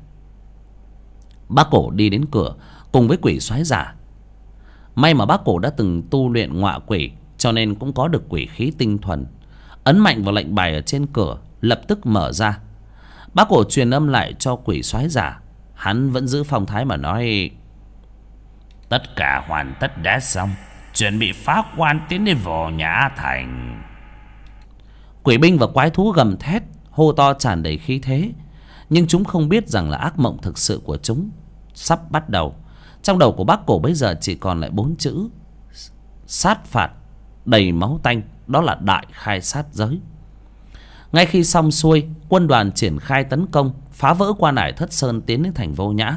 bác cổ đi đến cửa cùng với quỷ soái giả may mà bác cổ đã từng tu luyện ngọa quỷ cho nên cũng có được quỷ khí tinh thuần ấn mạnh vào lệnh bài ở trên cửa lập tức mở ra bác cổ truyền âm lại cho quỷ soái giả hắn vẫn giữ phong thái mà nói tất cả hoàn tất đã xong chuẩn bị phá quan tiến đến vỏ nhã thành quỷ binh và quái thú gầm thét hô to tràn đầy khí thế nhưng chúng không biết rằng là ác mộng thực sự của chúng sắp bắt đầu trong đầu của bác cổ bây giờ chỉ còn lại bốn chữ sát phạt đầy máu tanh đó là đại khai sát giới ngay khi xong xuôi quân đoàn triển khai tấn công phá vỡ quan ải thất sơn tiến đến thành vô nhã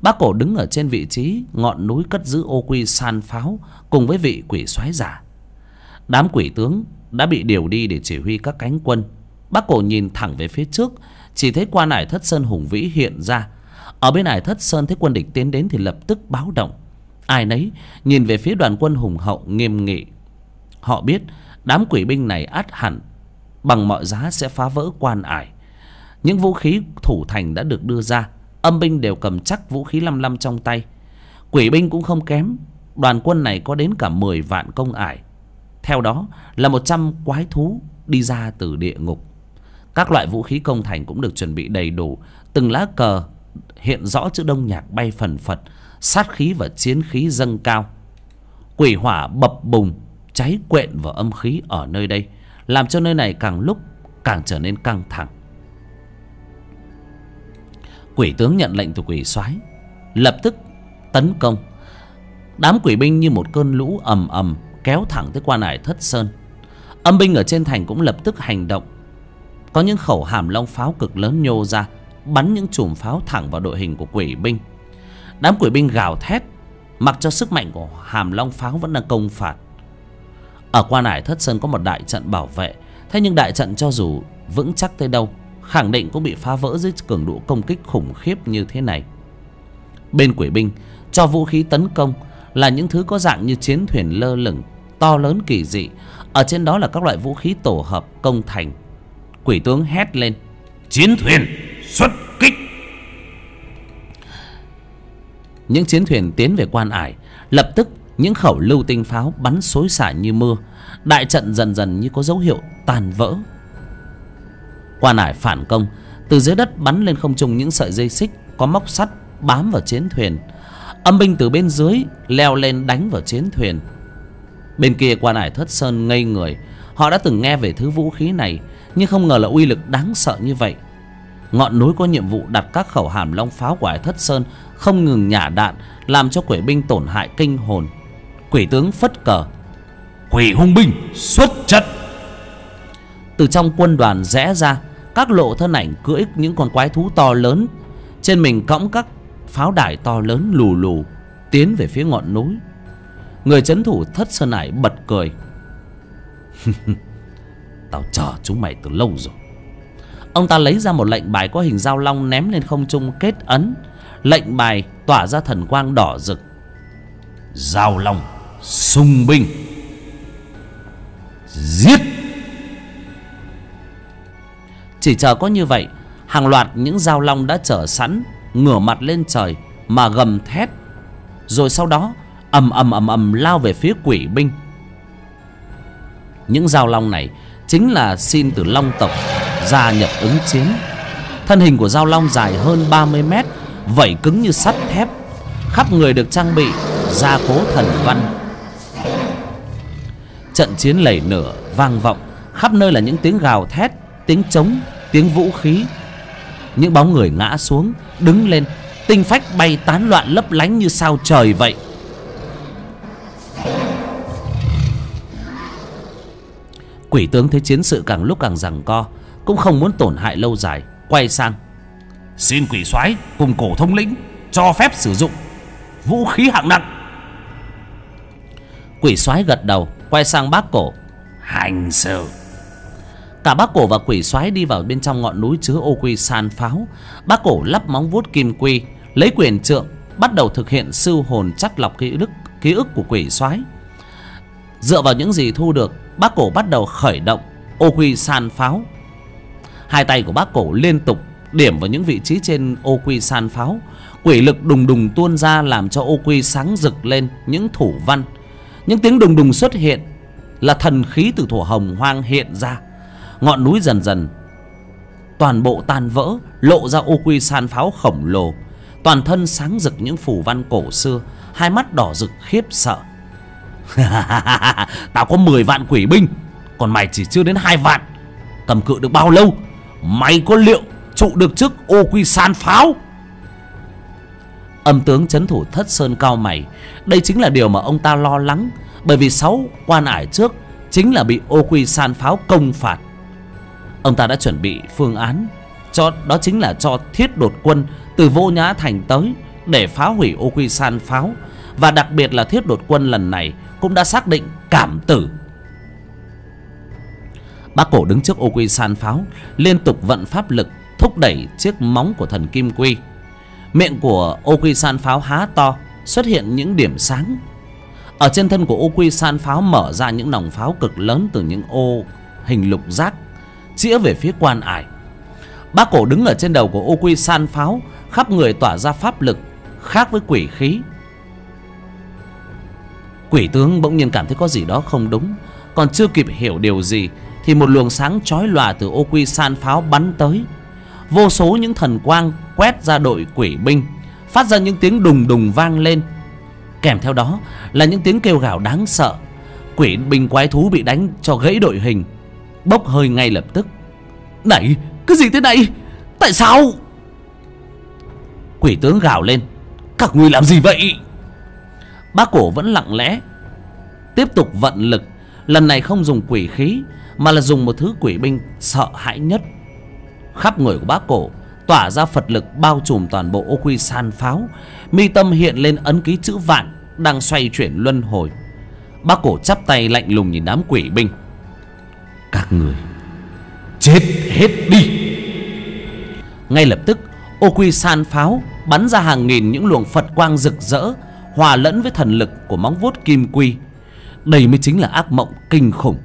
bác cổ đứng ở trên vị trí ngọn núi cất giữ ô quy san pháo cùng với vị quỷ soái giả đám quỷ tướng đã bị điều đi để chỉ huy các cánh quân bác cổ nhìn thẳng về phía trước chỉ thấy quan ải thất sơn hùng vĩ hiện ra ở bên ải thất sơn thấy quân địch tiến đến thì lập tức báo động ai nấy nhìn về phía đoàn quân hùng hậu nghiêm nghị họ biết đám quỷ binh này át hẳn bằng mọi giá sẽ phá vỡ quan ải những vũ khí thủ thành đã được đưa ra âm binh đều cầm chắc vũ khí lăm lăm trong tay quỷ binh cũng không kém đoàn quân này có đến cả 10 vạn công ải. Theo đó là 100 quái thú đi ra từ địa ngục. Các loại vũ khí công thành cũng được chuẩn bị đầy đủ. Từng lá cờ hiện rõ chữ đông nhạc bay phần phật, sát khí và chiến khí dâng cao. Quỷ hỏa bập bùng, cháy quện vào âm khí ở nơi đây, làm cho nơi này càng lúc càng trở nên căng thẳng. Quỷ tướng nhận lệnh từ quỷ soái lập tức tấn công Đám quỷ binh như một cơn lũ ầm ầm kéo thẳng tới quan hải thất sơn. Âm binh ở trên thành cũng lập tức hành động. Có những khẩu hàm long pháo cực lớn nhô ra, bắn những chùm pháo thẳng vào đội hình của quỷ binh. Đám quỷ binh gào thét, mặc cho sức mạnh của hàm long pháo vẫn đang công phạt. Ở quan hải thất sơn có một đại trận bảo vệ, thế nhưng đại trận cho dù vững chắc tới đâu, khẳng định cũng bị phá vỡ dưới cường độ công kích khủng khiếp như thế này. Bên quỷ binh cho vũ khí tấn công là những thứ có dạng như chiến thuyền lơ lửng to lớn kỳ dị ở trên đó là các loại vũ khí tổ hợp công thành quỷ tướng hét lên chiến thuyền xuất kích những chiến thuyền tiến về quan ải lập tức những khẩu lưu tinh pháo bắn xối xả như mưa đại trận dần dần như có dấu hiệu tàn vỡ quan ải phản công từ dưới đất bắn lên không trung những sợi dây xích có móc sắt bám vào chiến thuyền Âm binh từ bên dưới leo lên đánh vào chiến thuyền Bên kia quan ải thất sơn ngây người Họ đã từng nghe về thứ vũ khí này Nhưng không ngờ là uy lực đáng sợ như vậy Ngọn núi có nhiệm vụ đặt các khẩu hàm long pháo của ải thất sơn Không ngừng nhả đạn Làm cho quỷ binh tổn hại kinh hồn Quỷ tướng phất cờ Quỷ hung binh xuất trận Từ trong quân đoàn rẽ ra Các lộ thân ảnh cưỡi những con quái thú to lớn Trên mình cõng các pháo đài to lớn lù lù tiến về phía ngọn núi người c thủ thất sơn ải bật cười. cười, <laughs> tao chờ chúng mày từ lâu rồi ông ta lấy ra một lệnh bài có hình dao long ném lên không trung kết ấn lệnh bài tỏa ra thần quang đỏ rực dao long sung binh giết chỉ chờ có như vậy hàng loạt những dao long đã chờ sẵn ngửa mặt lên trời mà gầm thét rồi sau đó ầm ầm ầm ầm lao về phía quỷ binh những dao long này chính là xin từ long tộc gia nhập ứng chiến thân hình của dao long dài hơn 30 mét vẩy cứng như sắt thép khắp người được trang bị gia cố thần văn trận chiến lầy nửa vang vọng khắp nơi là những tiếng gào thét tiếng trống tiếng vũ khí những bóng người ngã xuống đứng lên tinh phách bay tán loạn lấp lánh như sao trời vậy quỷ tướng thấy chiến sự càng lúc càng giằng co cũng không muốn tổn hại lâu dài quay sang xin quỷ soái cùng cổ thông lĩnh cho phép sử dụng vũ khí hạng nặng quỷ soái gật đầu quay sang bác cổ hành sự cả bác cổ và quỷ soái đi vào bên trong ngọn núi chứa ô quy san pháo bác cổ lắp móng vuốt kim quy lấy quyền trượng bắt đầu thực hiện sư hồn chắt lọc ký ức ký ức của quỷ soái dựa vào những gì thu được bác cổ bắt đầu khởi động ô quy san pháo hai tay của bác cổ liên tục điểm vào những vị trí trên ô quy san pháo quỷ lực đùng đùng tuôn ra làm cho ô quy sáng rực lên những thủ văn những tiếng đùng đùng xuất hiện là thần khí từ thổ hồng hoang hiện ra ngọn núi dần dần toàn bộ tan vỡ lộ ra ô quy san pháo khổng lồ toàn thân sáng rực những phù văn cổ xưa hai mắt đỏ rực khiếp sợ <laughs> tao có mười vạn quỷ binh còn mày chỉ chưa đến hai vạn cầm cự được bao lâu mày có liệu trụ được trước ô quy san pháo âm tướng chấn thủ thất sơn cao mày đây chính là điều mà ông ta lo lắng bởi vì sáu quan ải trước chính là bị ô quy san pháo công phạt Ông ta đã chuẩn bị phương án cho Đó chính là cho thiết đột quân Từ vô nhã thành tới Để phá hủy ô quy san pháo Và đặc biệt là thiết đột quân lần này Cũng đã xác định cảm tử Bác cổ đứng trước ô quy san pháo Liên tục vận pháp lực Thúc đẩy chiếc móng của thần kim quy Miệng của ô quy san pháo há to Xuất hiện những điểm sáng Ở trên thân của ô quy san pháo mở ra những nòng pháo cực lớn từ những ô hình lục giác chĩa về phía quan ải bác cổ đứng ở trên đầu của ô quy san pháo khắp người tỏa ra pháp lực khác với quỷ khí quỷ tướng bỗng nhiên cảm thấy có gì đó không đúng còn chưa kịp hiểu điều gì thì một luồng sáng chói lòa từ ô quy san pháo bắn tới vô số những thần quang quét ra đội quỷ binh phát ra những tiếng đùng đùng vang lên kèm theo đó là những tiếng kêu gào đáng sợ quỷ binh quái thú bị đánh cho gãy đội hình Bốc hơi ngay lập tức Này cái gì thế này Tại sao Quỷ tướng gào lên Các ngươi làm gì vậy Bác cổ vẫn lặng lẽ Tiếp tục vận lực Lần này không dùng quỷ khí Mà là dùng một thứ quỷ binh sợ hãi nhất Khắp người của bác cổ Tỏa ra Phật lực bao trùm toàn bộ ô quy san pháo Mi tâm hiện lên ấn ký chữ vạn Đang xoay chuyển luân hồi Bác cổ chắp tay lạnh lùng nhìn đám quỷ binh các người chết hết đi ngay lập tức ô quy san pháo bắn ra hàng nghìn những luồng phật quang rực rỡ hòa lẫn với thần lực của móng vuốt kim quy đây mới chính là ác mộng kinh khủng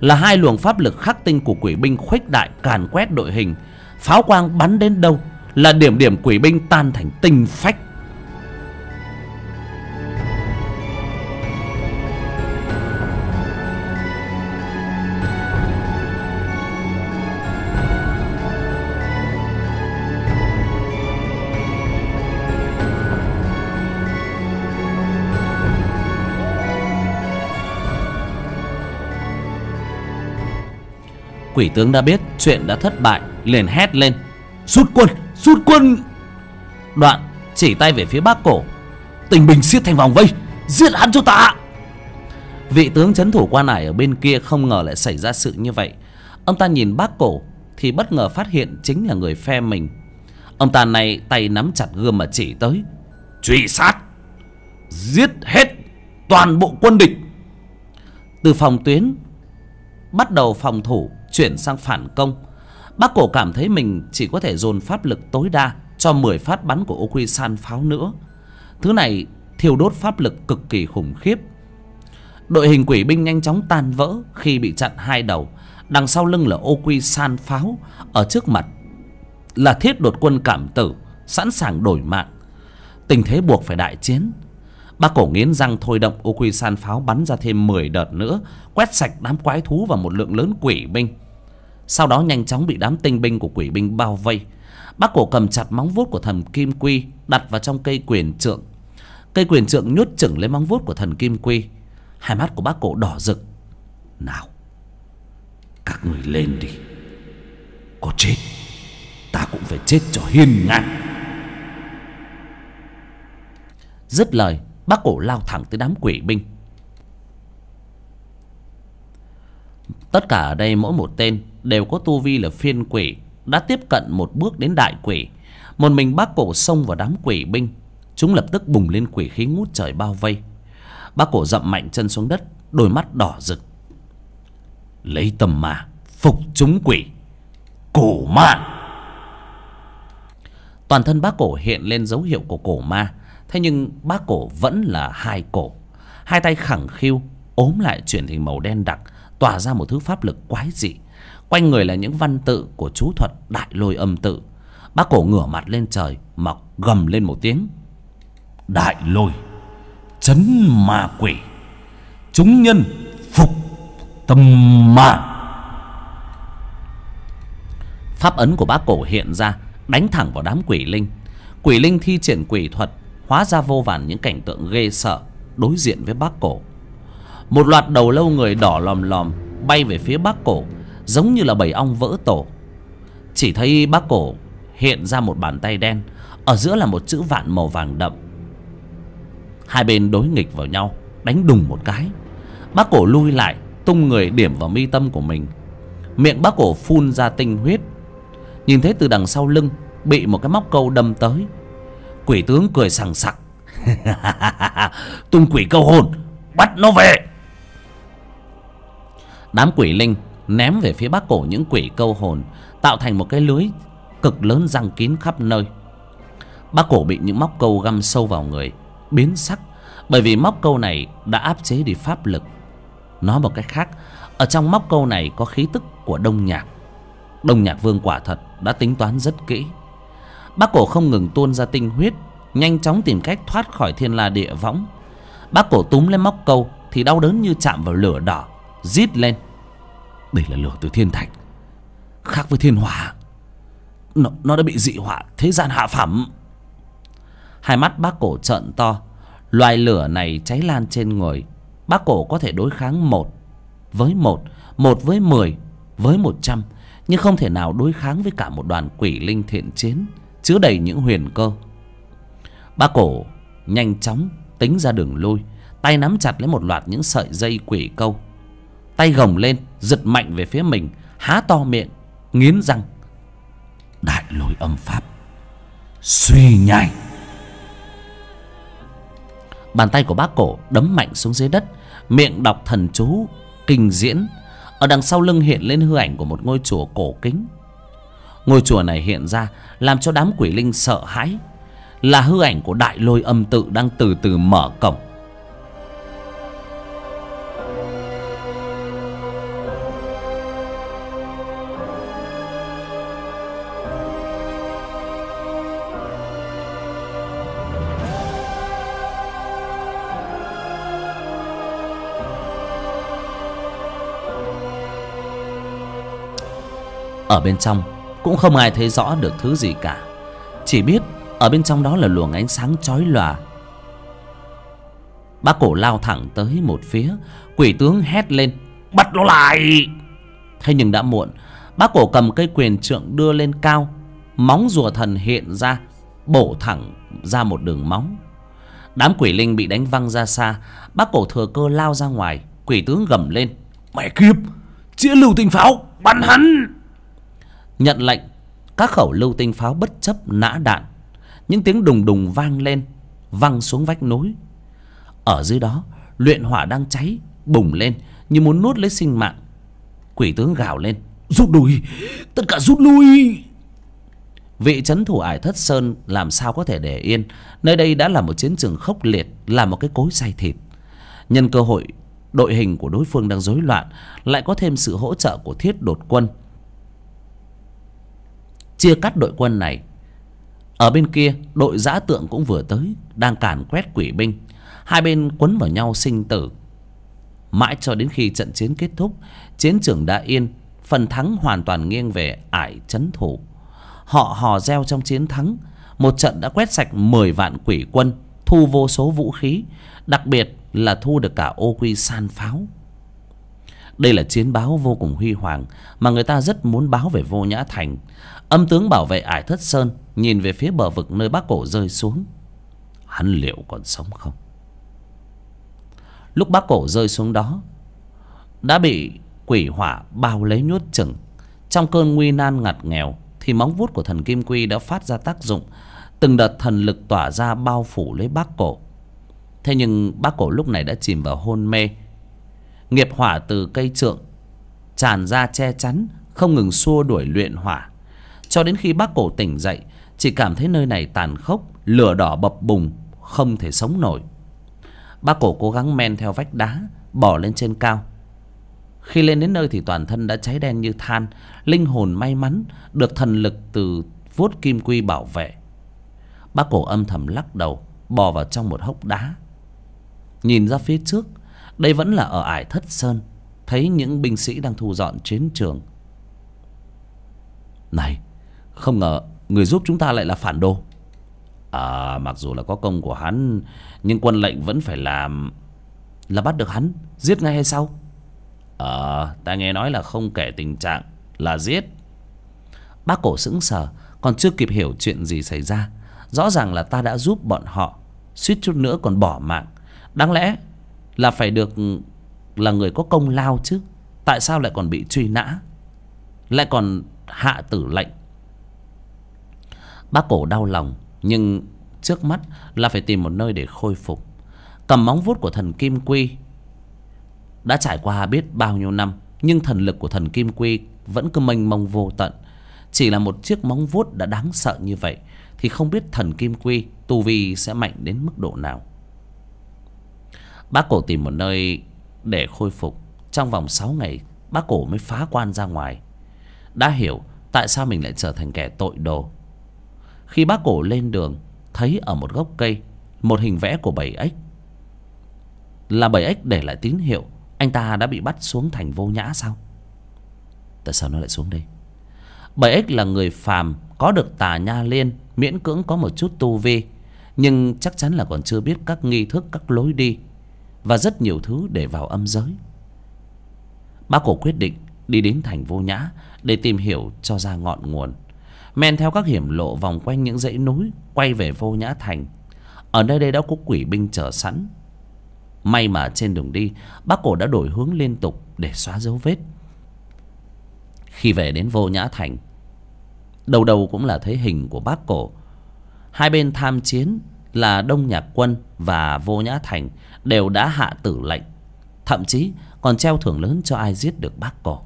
là hai luồng pháp lực khắc tinh của quỷ binh khuếch đại càn quét đội hình pháo quang bắn đến đâu là điểm điểm quỷ binh tan thành tinh phách quỷ tướng đã biết chuyện đã thất bại liền hét lên rút quân rút quân đoạn chỉ tay về phía Bác cổ tình bình siết thành vòng vây giết hắn cho ta vị tướng chấn thủ quan ải ở bên kia không ngờ lại xảy ra sự như vậy ông ta nhìn bác cổ thì bất ngờ phát hiện chính là người phe mình ông ta này tay nắm chặt gươm mà chỉ tới truy sát giết hết toàn bộ quân địch từ phòng tuyến bắt đầu phòng thủ chuyển sang phản công bác cổ cảm thấy mình chỉ có thể dồn pháp lực tối đa cho mười phát bắn của ô quy san pháo nữa thứ này thiêu đốt pháp lực cực kỳ khủng khiếp đội hình quỷ binh nhanh chóng tan vỡ khi bị chặn hai đầu đằng sau lưng là ô quy san pháo ở trước mặt là thiết đột quân cảm tử sẵn sàng đổi mạng tình thế buộc phải đại chiến Bác cổ nghiến răng thôi động ô quy san pháo bắn ra thêm 10 đợt nữa, quét sạch đám quái thú và một lượng lớn quỷ binh. Sau đó nhanh chóng bị đám tinh binh của quỷ binh bao vây. Bác cổ cầm chặt móng vuốt của thần Kim Quy đặt vào trong cây quyền trượng. Cây quyền trượng nhốt chừng lấy móng vuốt của thần Kim Quy. Hai mắt của bác cổ đỏ rực. Nào, các người lên đi. Có chết, ta cũng phải chết cho hiên ngang. Dứt lời Bác cổ lao thẳng tới đám quỷ binh Tất cả ở đây mỗi một tên Đều có tu vi là phiên quỷ Đã tiếp cận một bước đến đại quỷ Một mình bác cổ xông vào đám quỷ binh Chúng lập tức bùng lên quỷ khí ngút trời bao vây Bác cổ dậm mạnh chân xuống đất Đôi mắt đỏ rực Lấy tầm mà Phục chúng quỷ Cổ ma Toàn thân bác cổ hiện lên dấu hiệu của cổ ma Thế nhưng bác cổ vẫn là hai cổ Hai tay khẳng khiu ốm lại chuyển thành màu đen đặc Tỏa ra một thứ pháp lực quái dị Quanh người là những văn tự của chú thuật đại lôi âm tự Bác cổ ngửa mặt lên trời mọc gầm lên một tiếng Đại lôi Chấn ma quỷ Chúng nhân phục tâm ma Pháp ấn của bác cổ hiện ra Đánh thẳng vào đám quỷ linh Quỷ linh thi triển quỷ thuật hóa ra vô vàn những cảnh tượng ghê sợ đối diện với bác cổ một loạt đầu lâu người đỏ lòm lòm bay về phía bác cổ giống như là bầy ong vỡ tổ chỉ thấy bác cổ hiện ra một bàn tay đen ở giữa là một chữ vạn màu vàng đậm hai bên đối nghịch vào nhau đánh đùng một cái bác cổ lui lại tung người điểm vào mi tâm của mình miệng bác cổ phun ra tinh huyết nhìn thấy từ đằng sau lưng bị một cái móc câu đâm tới quỷ tướng cười sằng sặc <laughs> Tung quỷ câu hồn Bắt nó về Đám quỷ linh ném về phía bắc cổ những quỷ câu hồn Tạo thành một cái lưới cực lớn răng kín khắp nơi Bác cổ bị những móc câu găm sâu vào người Biến sắc Bởi vì móc câu này đã áp chế đi pháp lực Nói một cách khác Ở trong móc câu này có khí tức của đông nhạc Đông nhạc vương quả thật đã tính toán rất kỹ Bác cổ không ngừng tuôn ra tinh huyết Nhanh chóng tìm cách thoát khỏi thiên la địa võng Bác cổ túm lên móc câu Thì đau đớn như chạm vào lửa đỏ Rít lên Đây là lửa từ thiên thạch Khác với thiên hỏa Nó, nó đã bị dị hỏa thế gian hạ phẩm Hai mắt bác cổ trợn to Loài lửa này cháy lan trên người Bác cổ có thể đối kháng một Với một Một với mười Với một trăm Nhưng không thể nào đối kháng với cả một đoàn quỷ linh thiện chiến chứa đầy những huyền cơ ba cổ nhanh chóng tính ra đường lui tay nắm chặt lấy một loạt những sợi dây quỷ câu tay gồng lên giật mạnh về phía mình há to miệng nghiến răng đại lôi âm pháp suy nhai bàn tay của bác cổ đấm mạnh xuống dưới đất miệng đọc thần chú kinh diễn ở đằng sau lưng hiện lên hư ảnh của một ngôi chùa cổ kính ngôi chùa này hiện ra làm cho đám quỷ linh sợ hãi là hư ảnh của đại lôi âm tự đang từ từ mở cổng ở bên trong cũng không ai thấy rõ được thứ gì cả chỉ biết ở bên trong đó là luồng ánh sáng chói lòa bác cổ lao thẳng tới một phía quỷ tướng hét lên bắt nó lại thế nhưng đã muộn bác cổ cầm cây quyền trượng đưa lên cao móng rùa thần hiện ra bổ thẳng ra một đường móng đám quỷ linh bị đánh văng ra xa bác cổ thừa cơ lao ra ngoài quỷ tướng gầm lên mẹ kiếp chĩa lưu tinh pháo bắn hắn nhận lệnh các khẩu lưu tinh pháo bất chấp nã đạn những tiếng đùng đùng vang lên văng xuống vách núi ở dưới đó luyện hỏa đang cháy bùng lên như muốn nuốt lấy sinh mạng quỷ tướng gào lên rút lui tất cả rút lui vị trấn thủ ải thất sơn làm sao có thể để yên nơi đây đã là một chiến trường khốc liệt là một cái cối xay thịt nhân cơ hội đội hình của đối phương đang rối loạn lại có thêm sự hỗ trợ của thiết đột quân chia cắt đội quân này ở bên kia đội giã tượng cũng vừa tới đang càn quét quỷ binh hai bên quấn vào nhau sinh tử mãi cho đến khi trận chiến kết thúc chiến trường đã yên phần thắng hoàn toàn nghiêng về ải trấn thủ họ hò reo trong chiến thắng một trận đã quét sạch mười vạn quỷ quân thu vô số vũ khí đặc biệt là thu được cả ô quy san pháo đây là chiến báo vô cùng huy hoàng mà người ta rất muốn báo về vô nhã thành âm tướng bảo vệ ải thất sơn nhìn về phía bờ vực nơi bác cổ rơi xuống hắn liệu còn sống không lúc bác cổ rơi xuống đó đã bị quỷ hỏa bao lấy nhuốt chừng trong cơn nguy nan ngặt nghèo thì móng vuốt của thần kim quy đã phát ra tác dụng từng đợt thần lực tỏa ra bao phủ lấy bác cổ thế nhưng bác cổ lúc này đã chìm vào hôn mê nghiệp hỏa từ cây trượng tràn ra che chắn không ngừng xua đuổi luyện hỏa cho đến khi bác cổ tỉnh dậy Chỉ cảm thấy nơi này tàn khốc Lửa đỏ bập bùng Không thể sống nổi Bác cổ cố gắng men theo vách đá Bỏ lên trên cao Khi lên đến nơi thì toàn thân đã cháy đen như than Linh hồn may mắn Được thần lực từ vuốt kim quy bảo vệ Bác cổ âm thầm lắc đầu Bò vào trong một hốc đá Nhìn ra phía trước Đây vẫn là ở ải thất sơn Thấy những binh sĩ đang thu dọn chiến trường Này không ngờ người giúp chúng ta lại là phản đồ à mặc dù là có công của hắn nhưng quân lệnh vẫn phải làm là bắt được hắn giết ngay hay sau. ờ ta nghe nói là không kể tình trạng là giết bác cổ sững sờ còn chưa kịp hiểu chuyện gì xảy ra rõ ràng là ta đã giúp bọn họ suýt chút nữa còn bỏ mạng đáng lẽ là phải được là người có công lao chứ tại sao lại còn bị truy nã lại còn hạ tử lệnh Bác cổ đau lòng Nhưng trước mắt là phải tìm một nơi để khôi phục Cầm móng vuốt của thần Kim Quy Đã trải qua biết bao nhiêu năm Nhưng thần lực của thần Kim Quy Vẫn cứ mênh mông vô tận Chỉ là một chiếc móng vuốt đã đáng sợ như vậy Thì không biết thần Kim Quy Tu Vi sẽ mạnh đến mức độ nào Bác cổ tìm một nơi để khôi phục Trong vòng sáu ngày Bác cổ mới phá quan ra ngoài Đã hiểu tại sao mình lại trở thành kẻ tội đồ khi bác cổ lên đường Thấy ở một gốc cây Một hình vẽ của bảy ếch Là bảy ếch để lại tín hiệu Anh ta đã bị bắt xuống thành vô nhã sao Tại sao nó lại xuống đây Bảy ếch là người phàm Có được tà nha liên Miễn cưỡng có một chút tu vi Nhưng chắc chắn là còn chưa biết các nghi thức Các lối đi Và rất nhiều thứ để vào âm giới Bác cổ quyết định đi đến thành vô nhã để tìm hiểu cho ra ngọn nguồn men theo các hiểm lộ vòng quanh những dãy núi quay về vô nhã thành ở nơi đây đã có quỷ binh chờ sẵn may mà trên đường đi bác cổ đã đổi hướng liên tục để xóa dấu vết khi về đến vô nhã thành đầu đầu cũng là thấy hình của bác cổ hai bên tham chiến là đông nhạc quân và vô nhã thành đều đã hạ tử lệnh thậm chí còn treo thưởng lớn cho ai giết được bác cổ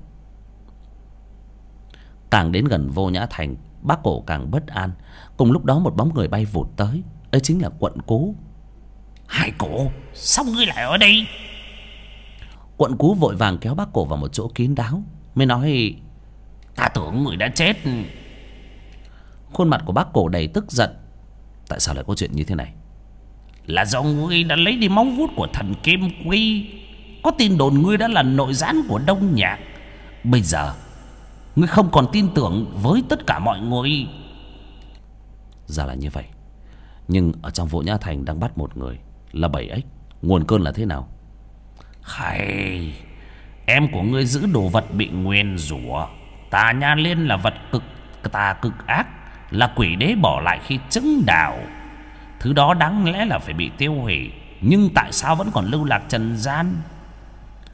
càng đến gần vô nhã thành bác cổ càng bất an cùng lúc đó một bóng người bay vụt tới ấy chính là quận cú hai cổ sao ngươi lại ở đây quận cú vội vàng kéo bác cổ vào một chỗ kín đáo mới nói ta tưởng người đã chết khuôn mặt của bác cổ đầy tức giận tại sao lại có chuyện như thế này là do ngươi đã lấy đi móng vuốt của thần kim quy có tin đồn ngươi đã là nội gián của đông nhạc bây giờ Ngươi không còn tin tưởng với tất cả mọi người Ra là như vậy Nhưng ở trong vụ nhã thành đang bắt một người Là bảy ếch Nguồn cơn là thế nào Hay Em của ngươi giữ đồ vật bị nguyên rủa Tà nha liên là vật cực Tà cực ác Là quỷ đế bỏ lại khi chứng đạo Thứ đó đáng lẽ là phải bị tiêu hủy Nhưng tại sao vẫn còn lưu lạc trần gian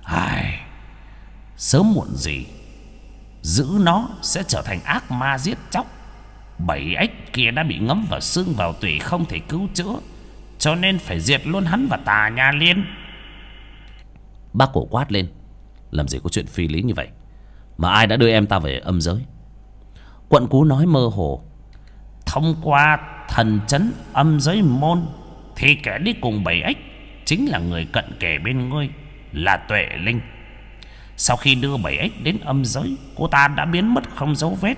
Ai Sớm muộn gì Giữ nó sẽ trở thành ác ma giết chóc Bảy ếch kia đã bị ngấm vào xương vào tủy không thể cứu chữa Cho nên phải diệt luôn hắn và tà nhà liên Bác cổ quát lên Làm gì có chuyện phi lý như vậy Mà ai đã đưa em ta về âm giới Quận cú nói mơ hồ Thông qua thần chấn âm giới môn Thì kẻ đi cùng bảy ếch Chính là người cận kề bên ngươi Là tuệ linh sau khi đưa bảy ếch đến âm giới Cô ta đã biến mất không dấu vết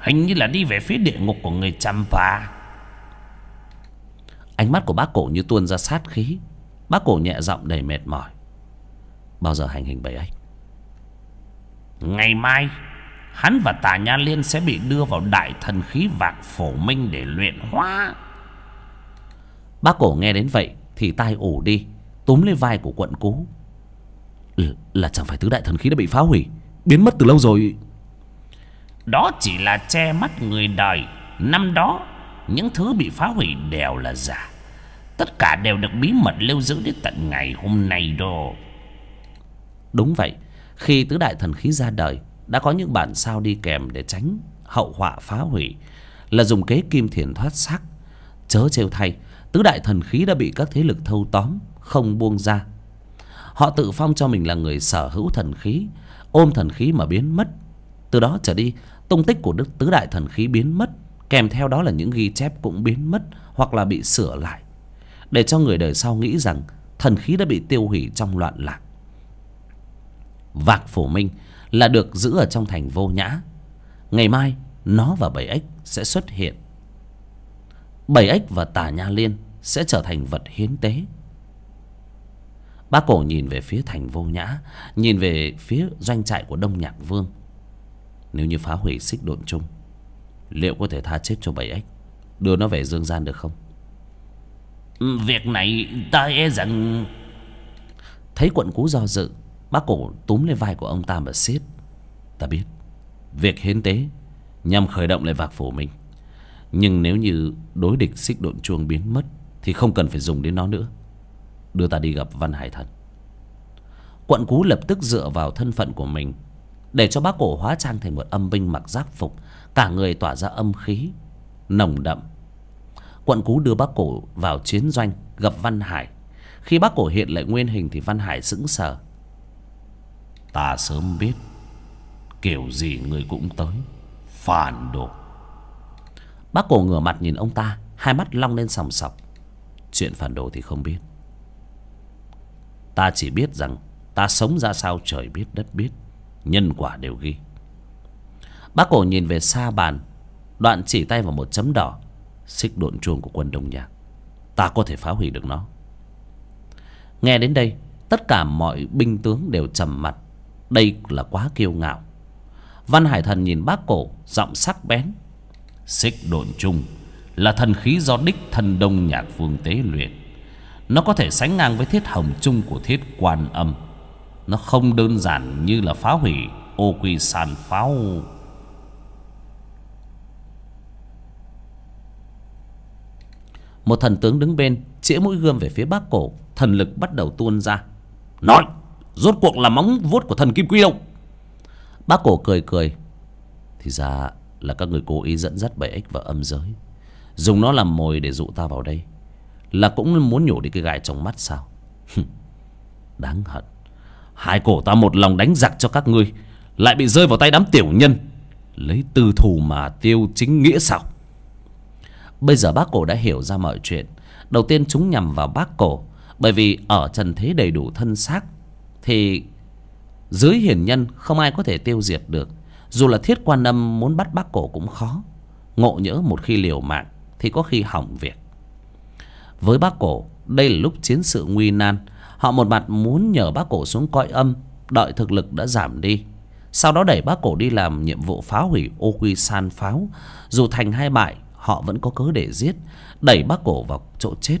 Hình như là đi về phía địa ngục của người chăm Champa Ánh mắt của bác cổ như tuôn ra sát khí Bác cổ nhẹ giọng đầy mệt mỏi Bao giờ hành hình bảy ếch? Ngày mai Hắn và tà nha liên sẽ bị đưa vào đại thần khí vạc phổ minh để luyện hóa Bác cổ nghe đến vậy Thì tai ủ đi Túm lên vai của quận cú là chẳng phải tứ đại thần khí đã bị phá hủy Biến mất từ lâu rồi Đó chỉ là che mắt người đời Năm đó Những thứ bị phá hủy đều là giả Tất cả đều được bí mật lưu giữ đến tận ngày hôm nay đồ Đúng vậy Khi tứ đại thần khí ra đời Đã có những bản sao đi kèm để tránh Hậu họa phá hủy Là dùng kế kim thiền thoát sắc Chớ trêu thay Tứ đại thần khí đã bị các thế lực thâu tóm Không buông ra họ tự phong cho mình là người sở hữu thần khí ôm thần khí mà biến mất từ đó trở đi tung tích của đức tứ đại thần khí biến mất kèm theo đó là những ghi chép cũng biến mất hoặc là bị sửa lại để cho người đời sau nghĩ rằng thần khí đã bị tiêu hủy trong loạn lạc vạc phổ minh là được giữ ở trong thành vô nhã ngày mai nó và bảy ếch sẽ xuất hiện bảy ếch và tà nha liên sẽ trở thành vật hiến tế Bác cổ nhìn về phía thành vô nhã Nhìn về phía doanh trại của Đông Nhạc Vương Nếu như phá hủy xích độn chung Liệu có thể tha chết cho bảy ếch Đưa nó về dương gian được không ừ, Việc này ta e rằng Thấy quận cú do dự Bác cổ túm lên vai của ông ta mà xiết Ta biết Việc hiến tế Nhằm khởi động lại vạc phủ mình Nhưng nếu như đối địch xích độn chuông biến mất Thì không cần phải dùng đến nó nữa đưa ta đi gặp văn hải thần quận cú lập tức dựa vào thân phận của mình để cho bác cổ hóa trang thành một âm binh mặc giáp phục cả người tỏa ra âm khí nồng đậm quận cú đưa bác cổ vào chiến doanh gặp văn hải khi bác cổ hiện lại nguyên hình thì văn hải sững sờ ta sớm biết kiểu gì người cũng tới phản đồ bác cổ ngửa mặt nhìn ông ta hai mắt long lên sòng sọc chuyện phản đồ thì không biết ta chỉ biết rằng ta sống ra sao trời biết đất biết nhân quả đều ghi bác cổ nhìn về xa bàn đoạn chỉ tay vào một chấm đỏ xích độn chuông của quân đông nhạc ta có thể phá hủy được nó nghe đến đây tất cả mọi binh tướng đều trầm mặt đây là quá kiêu ngạo văn hải thần nhìn bác cổ giọng sắc bén xích độn chung là thần khí do đích thân đông nhạc vương tế luyện nó có thể sánh ngang với thiết hồng chung của thiết quan âm Nó không đơn giản như là phá hủy ô quy sàn pháo Một thần tướng đứng bên Chĩa mũi gươm về phía bác cổ Thần lực bắt đầu tuôn ra Nói Rốt cuộc là móng vuốt của thần Kim Quy đâu Bác cổ cười cười Thì ra là các người cố ý dẫn dắt bảy ích và âm giới Dùng nó làm mồi để dụ ta vào đây là cũng muốn nhổ đi cái gai trong mắt sao Đáng hận Hai cổ ta một lòng đánh giặc cho các ngươi Lại bị rơi vào tay đám tiểu nhân Lấy tư thù mà tiêu chính nghĩa sao Bây giờ bác cổ đã hiểu ra mọi chuyện Đầu tiên chúng nhằm vào bác cổ Bởi vì ở trần thế đầy đủ thân xác Thì dưới hiển nhân không ai có thể tiêu diệt được Dù là thiết quan âm muốn bắt bác cổ cũng khó Ngộ nhỡ một khi liều mạng Thì có khi hỏng việc với bác cổ, đây là lúc chiến sự nguy nan. Họ một mặt muốn nhờ bác cổ xuống coi âm, đợi thực lực đã giảm đi. Sau đó đẩy bác cổ đi làm nhiệm vụ phá hủy ô quy san pháo. Dù thành hay bại, họ vẫn có cớ để giết, đẩy bác cổ vào chỗ chết.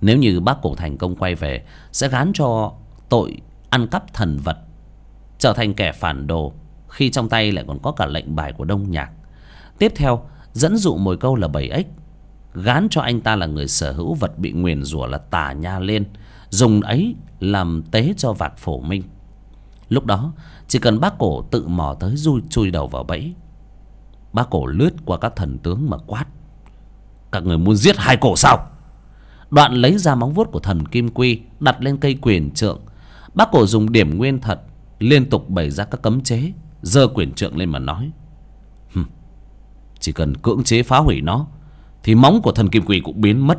Nếu như bác cổ thành công quay về, sẽ gán cho tội ăn cắp thần vật, trở thành kẻ phản đồ khi trong tay lại còn có cả lệnh bài của đông nhạc. Tiếp theo, dẫn dụ mồi câu là bảy x gán cho anh ta là người sở hữu vật bị nguyền rủa là tà nha lên dùng ấy làm tế cho vạc phổ minh lúc đó chỉ cần bác cổ tự mò tới rui chui đầu vào bẫy bác cổ lướt qua các thần tướng mà quát các người muốn giết hai cổ sao đoạn lấy ra móng vuốt của thần kim quy đặt lên cây quyền trượng bác cổ dùng điểm nguyên thật liên tục bày ra các cấm chế giơ quyền trượng lên mà nói chỉ cần cưỡng chế phá hủy nó thì móng của thần kim quỷ cũng biến mất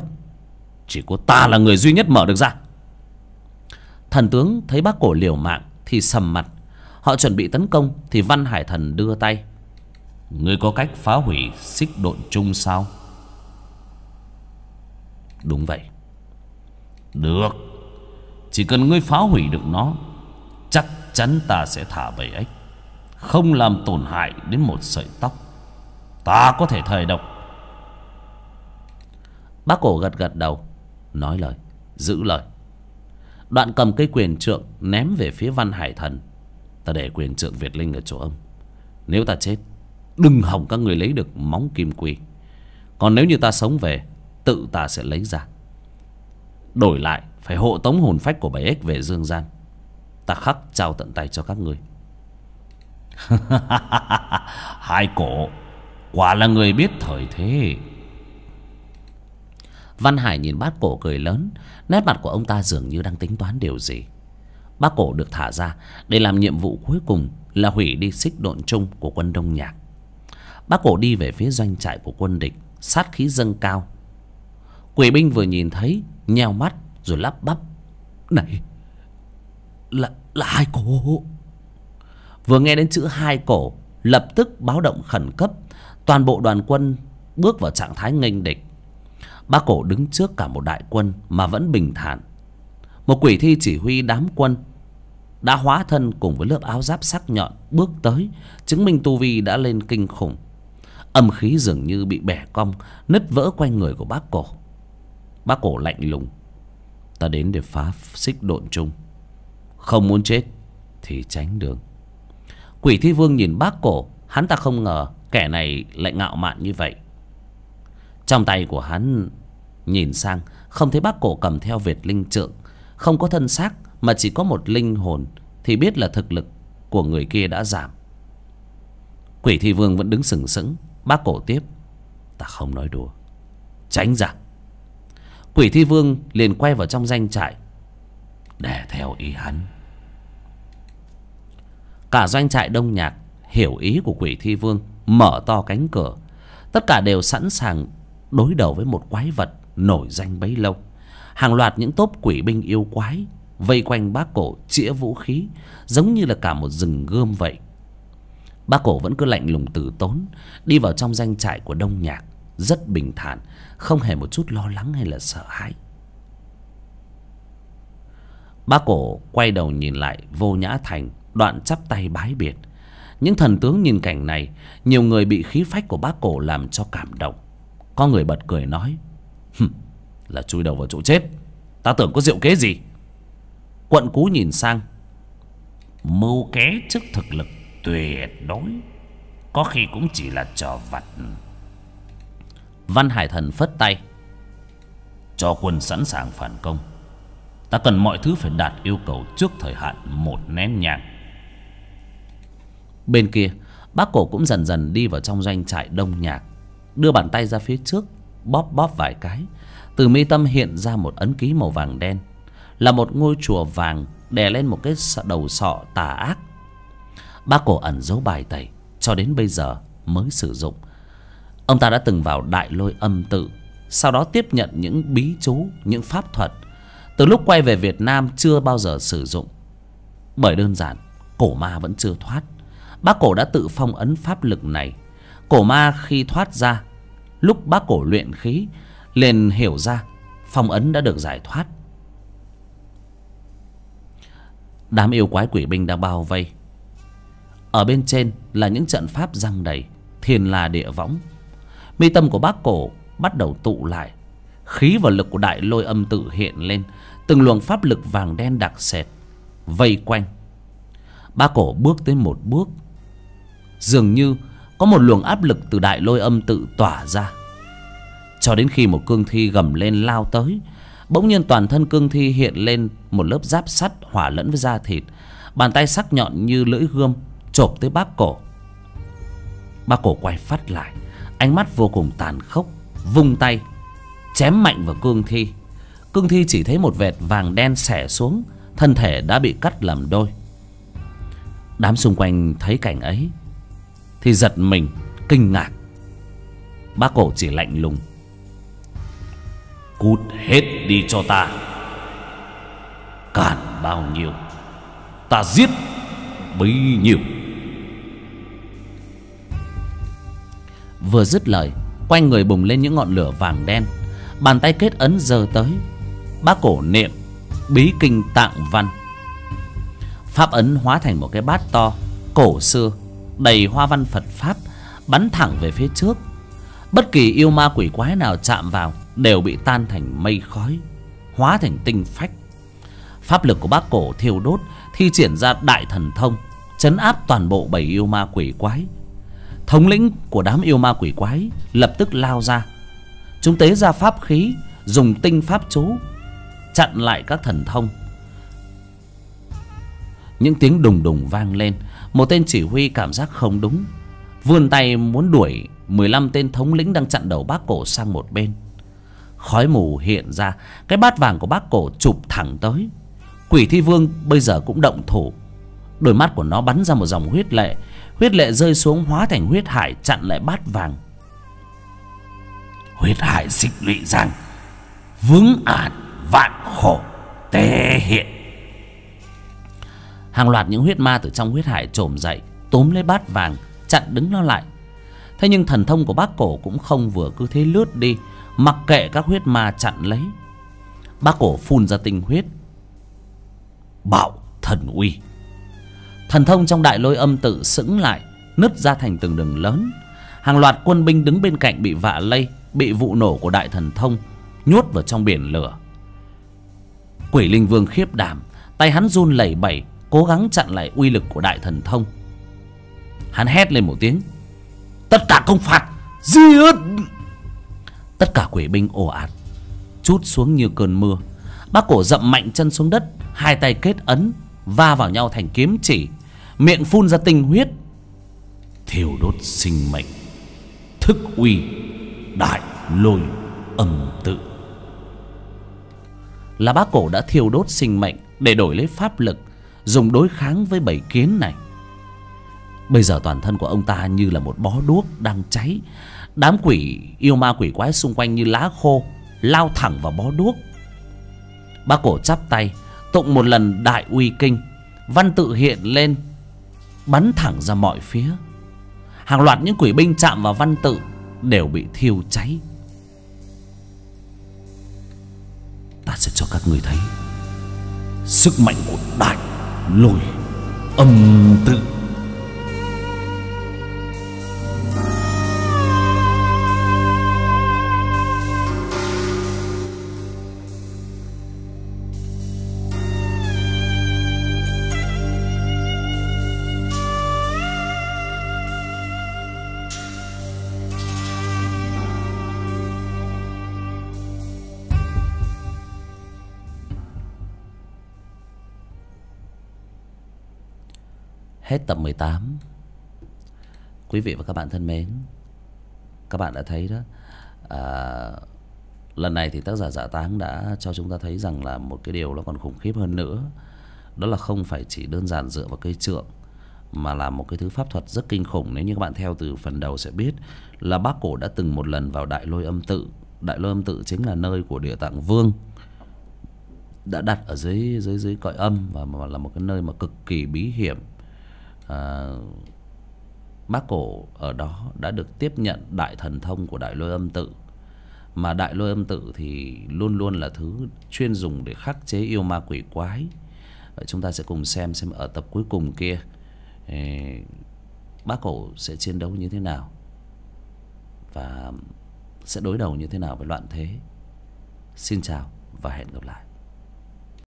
Chỉ có ta là người duy nhất mở được ra Thần tướng thấy bác cổ liều mạng Thì sầm mặt Họ chuẩn bị tấn công Thì văn hải thần đưa tay Ngươi có cách phá hủy xích độn chung sao Đúng vậy Được Chỉ cần ngươi phá hủy được nó Chắc chắn ta sẽ thả bầy ếch Không làm tổn hại đến một sợi tóc Ta có thể thời độc bác cổ gật gật đầu nói lời giữ lời đoạn cầm cây quyền trượng ném về phía văn hải thần ta để quyền trượng việt linh ở chỗ ông nếu ta chết đừng hỏng các người lấy được móng kim quy còn nếu như ta sống về tự ta sẽ lấy ra đổi lại phải hộ tống hồn phách của bảy ếch về dương gian ta khắc trao tận tay cho các người <laughs> hai cổ quả là người biết thời thế Văn Hải nhìn bát cổ cười lớn Nét mặt của ông ta dường như đang tính toán điều gì Bác cổ được thả ra Để làm nhiệm vụ cuối cùng Là hủy đi xích độn chung của quân Đông Nhạc Bác cổ đi về phía doanh trại của quân địch Sát khí dâng cao Quỷ binh vừa nhìn thấy Nheo mắt rồi lắp bắp Này Là, là hai cổ Vừa nghe đến chữ hai cổ Lập tức báo động khẩn cấp Toàn bộ đoàn quân bước vào trạng thái nghênh địch Bác cổ đứng trước cả một đại quân mà vẫn bình thản. Một quỷ thi chỉ huy đám quân đã hóa thân cùng với lớp áo giáp sắc nhọn bước tới, chứng minh tu vi đã lên kinh khủng. Âm khí dường như bị bẻ cong, nứt vỡ quanh người của bác cổ. Bác cổ lạnh lùng. Ta đến để phá xích độn chung. Không muốn chết thì tránh đường. Quỷ thi vương nhìn bác cổ, hắn ta không ngờ kẻ này lại ngạo mạn như vậy. Trong tay của hắn nhìn sang không thấy bác cổ cầm theo việt linh trượng không có thân xác mà chỉ có một linh hồn thì biết là thực lực của người kia đã giảm quỷ thi vương vẫn đứng sừng sững bác cổ tiếp ta không nói đùa tránh ra quỷ thi vương liền quay vào trong danh trại để theo ý hắn cả doanh trại đông nhạc hiểu ý của quỷ thi vương mở to cánh cửa tất cả đều sẵn sàng đối đầu với một quái vật nổi danh bấy lâu hàng loạt những tốp quỷ binh yêu quái vây quanh bác cổ chĩa vũ khí giống như là cả một rừng gươm vậy bác cổ vẫn cứ lạnh lùng từ tốn đi vào trong danh trại của đông nhạc rất bình thản không hề một chút lo lắng hay là sợ hãi bác cổ quay đầu nhìn lại vô nhã thành đoạn chắp tay bái biệt những thần tướng nhìn cảnh này nhiều người bị khí phách của bác cổ làm cho cảm động có người bật cười nói là chui đầu vào chỗ chết ta tưởng có diệu kế gì quận cú nhìn sang mưu kế trước thực lực tuyệt đối có khi cũng chỉ là trò vặt văn hải thần phất tay cho quân sẵn sàng phản công ta cần mọi thứ phải đạt yêu cầu trước thời hạn một nén nhang bên kia bác cổ cũng dần dần đi vào trong doanh trại đông nhạc đưa bàn tay ra phía trước bóp bóp vài cái từ mi tâm hiện ra một ấn ký màu vàng đen là một ngôi chùa vàng đè lên một cái đầu sọ tà ác bác cổ ẩn giấu bài tẩy cho đến bây giờ mới sử dụng ông ta đã từng vào đại lôi âm tự sau đó tiếp nhận những bí chú những pháp thuật từ lúc quay về việt nam chưa bao giờ sử dụng bởi đơn giản cổ ma vẫn chưa thoát bác cổ đã tự phong ấn pháp lực này cổ ma khi thoát ra Lúc bác cổ luyện khí liền hiểu ra phong ấn đã được giải thoát Đám yêu quái quỷ binh đã bao vây Ở bên trên là những trận pháp răng đầy Thiên là địa võng Mi tâm của bác cổ bắt đầu tụ lại Khí và lực của đại lôi âm tự hiện lên Từng luồng pháp lực vàng đen đặc sệt Vây quanh Bác cổ bước tới một bước Dường như có một luồng áp lực từ đại lôi âm tự tỏa ra cho đến khi một cương thi gầm lên lao tới bỗng nhiên toàn thân cương thi hiện lên một lớp giáp sắt hỏa lẫn với da thịt bàn tay sắc nhọn như lưỡi gươm chộp tới bác cổ bác cổ quay phát lại ánh mắt vô cùng tàn khốc vung tay chém mạnh vào cương thi cương thi chỉ thấy một vệt vàng đen xẻ xuống thân thể đã bị cắt làm đôi đám xung quanh thấy cảnh ấy thì giật mình Kinh ngạc Bác cổ chỉ lạnh lùng Cút hết đi cho ta Cản bao nhiêu Ta giết bấy nhiêu Vừa dứt lời Quanh người bùng lên những ngọn lửa vàng đen Bàn tay kết ấn giờ tới Bác cổ niệm Bí kinh tạng văn Pháp ấn hóa thành một cái bát to Cổ xưa đầy hoa văn Phật Pháp bắn thẳng về phía trước. Bất kỳ yêu ma quỷ quái nào chạm vào đều bị tan thành mây khói, hóa thành tinh phách. Pháp lực của bác cổ thiêu đốt thi triển ra đại thần thông, chấn áp toàn bộ bảy yêu ma quỷ quái. Thống lĩnh của đám yêu ma quỷ quái lập tức lao ra. Chúng tế ra pháp khí, dùng tinh pháp chú, chặn lại các thần thông. Những tiếng đùng đùng vang lên một tên chỉ huy cảm giác không đúng Vươn tay muốn đuổi mười lăm tên thống lĩnh đang chặn đầu bác cổ sang một bên Khói mù hiện ra Cái bát vàng của bác cổ chụp thẳng tới Quỷ thi vương bây giờ cũng động thủ Đôi mắt của nó bắn ra một dòng huyết lệ Huyết lệ rơi xuống hóa thành huyết hải chặn lại bát vàng Huyết hải xích lụy rằng Vướng ản vạn khổ tế hiện hàng loạt những huyết ma từ trong huyết hải trồm dậy túm lấy bát vàng chặn đứng nó lại thế nhưng thần thông của bác cổ cũng không vừa cứ thế lướt đi mặc kệ các huyết ma chặn lấy bác cổ phun ra tinh huyết bạo thần uy thần thông trong đại lôi âm tự sững lại nứt ra thành từng đường lớn hàng loạt quân binh đứng bên cạnh bị vạ lây bị vụ nổ của đại thần thông nhốt vào trong biển lửa quỷ linh vương khiếp đảm tay hắn run lẩy bẩy cố gắng chặn lại uy lực của đại thần thông hắn hét lên một tiếng tất cả công phạt giết tất cả quỷ binh ồ ạt trút xuống như cơn mưa bác cổ dậm mạnh chân xuống đất hai tay kết ấn va vào nhau thành kiếm chỉ miệng phun ra tinh huyết thiêu đốt sinh mệnh thức uy đại lôi âm tự là bác cổ đã thiêu đốt sinh mệnh để đổi lấy pháp lực dùng đối kháng với bảy kiến này bây giờ toàn thân của ông ta như là một bó đuốc đang cháy đám quỷ yêu ma quỷ quái xung quanh như lá khô lao thẳng vào bó đuốc bác cổ chắp tay tụng một lần đại uy kinh văn tự hiện lên bắn thẳng ra mọi phía hàng loạt những quỷ binh chạm vào văn tự đều bị thiêu cháy ta sẽ cho các người thấy sức mạnh của đại lùi âm tự Hết tập 18 Quý vị và các bạn thân mến Các bạn đã thấy đó à, Lần này thì tác giả Giả dạ Táng đã cho chúng ta thấy rằng là Một cái điều nó còn khủng khiếp hơn nữa Đó là không phải chỉ đơn giản dựa vào cây trượng Mà là một cái thứ pháp thuật rất kinh khủng Nếu như các bạn theo từ phần đầu sẽ biết Là bác cổ đã từng một lần vào đại lôi âm tự Đại lôi âm tự chính là nơi của địa tạng vương đã đặt ở dưới dưới dưới cõi âm và mà là một cái nơi mà cực kỳ bí hiểm à, bác cổ ở đó đã được tiếp nhận đại thần thông của đại lôi âm tự mà đại lôi âm tự thì luôn luôn là thứ chuyên dùng để khắc chế yêu ma quỷ quái ờ, chúng ta sẽ cùng xem xem ở tập cuối cùng kia ờ, bác cổ sẽ chiến đấu như thế nào và sẽ đối đầu như thế nào với loạn thế xin chào và hẹn gặp lại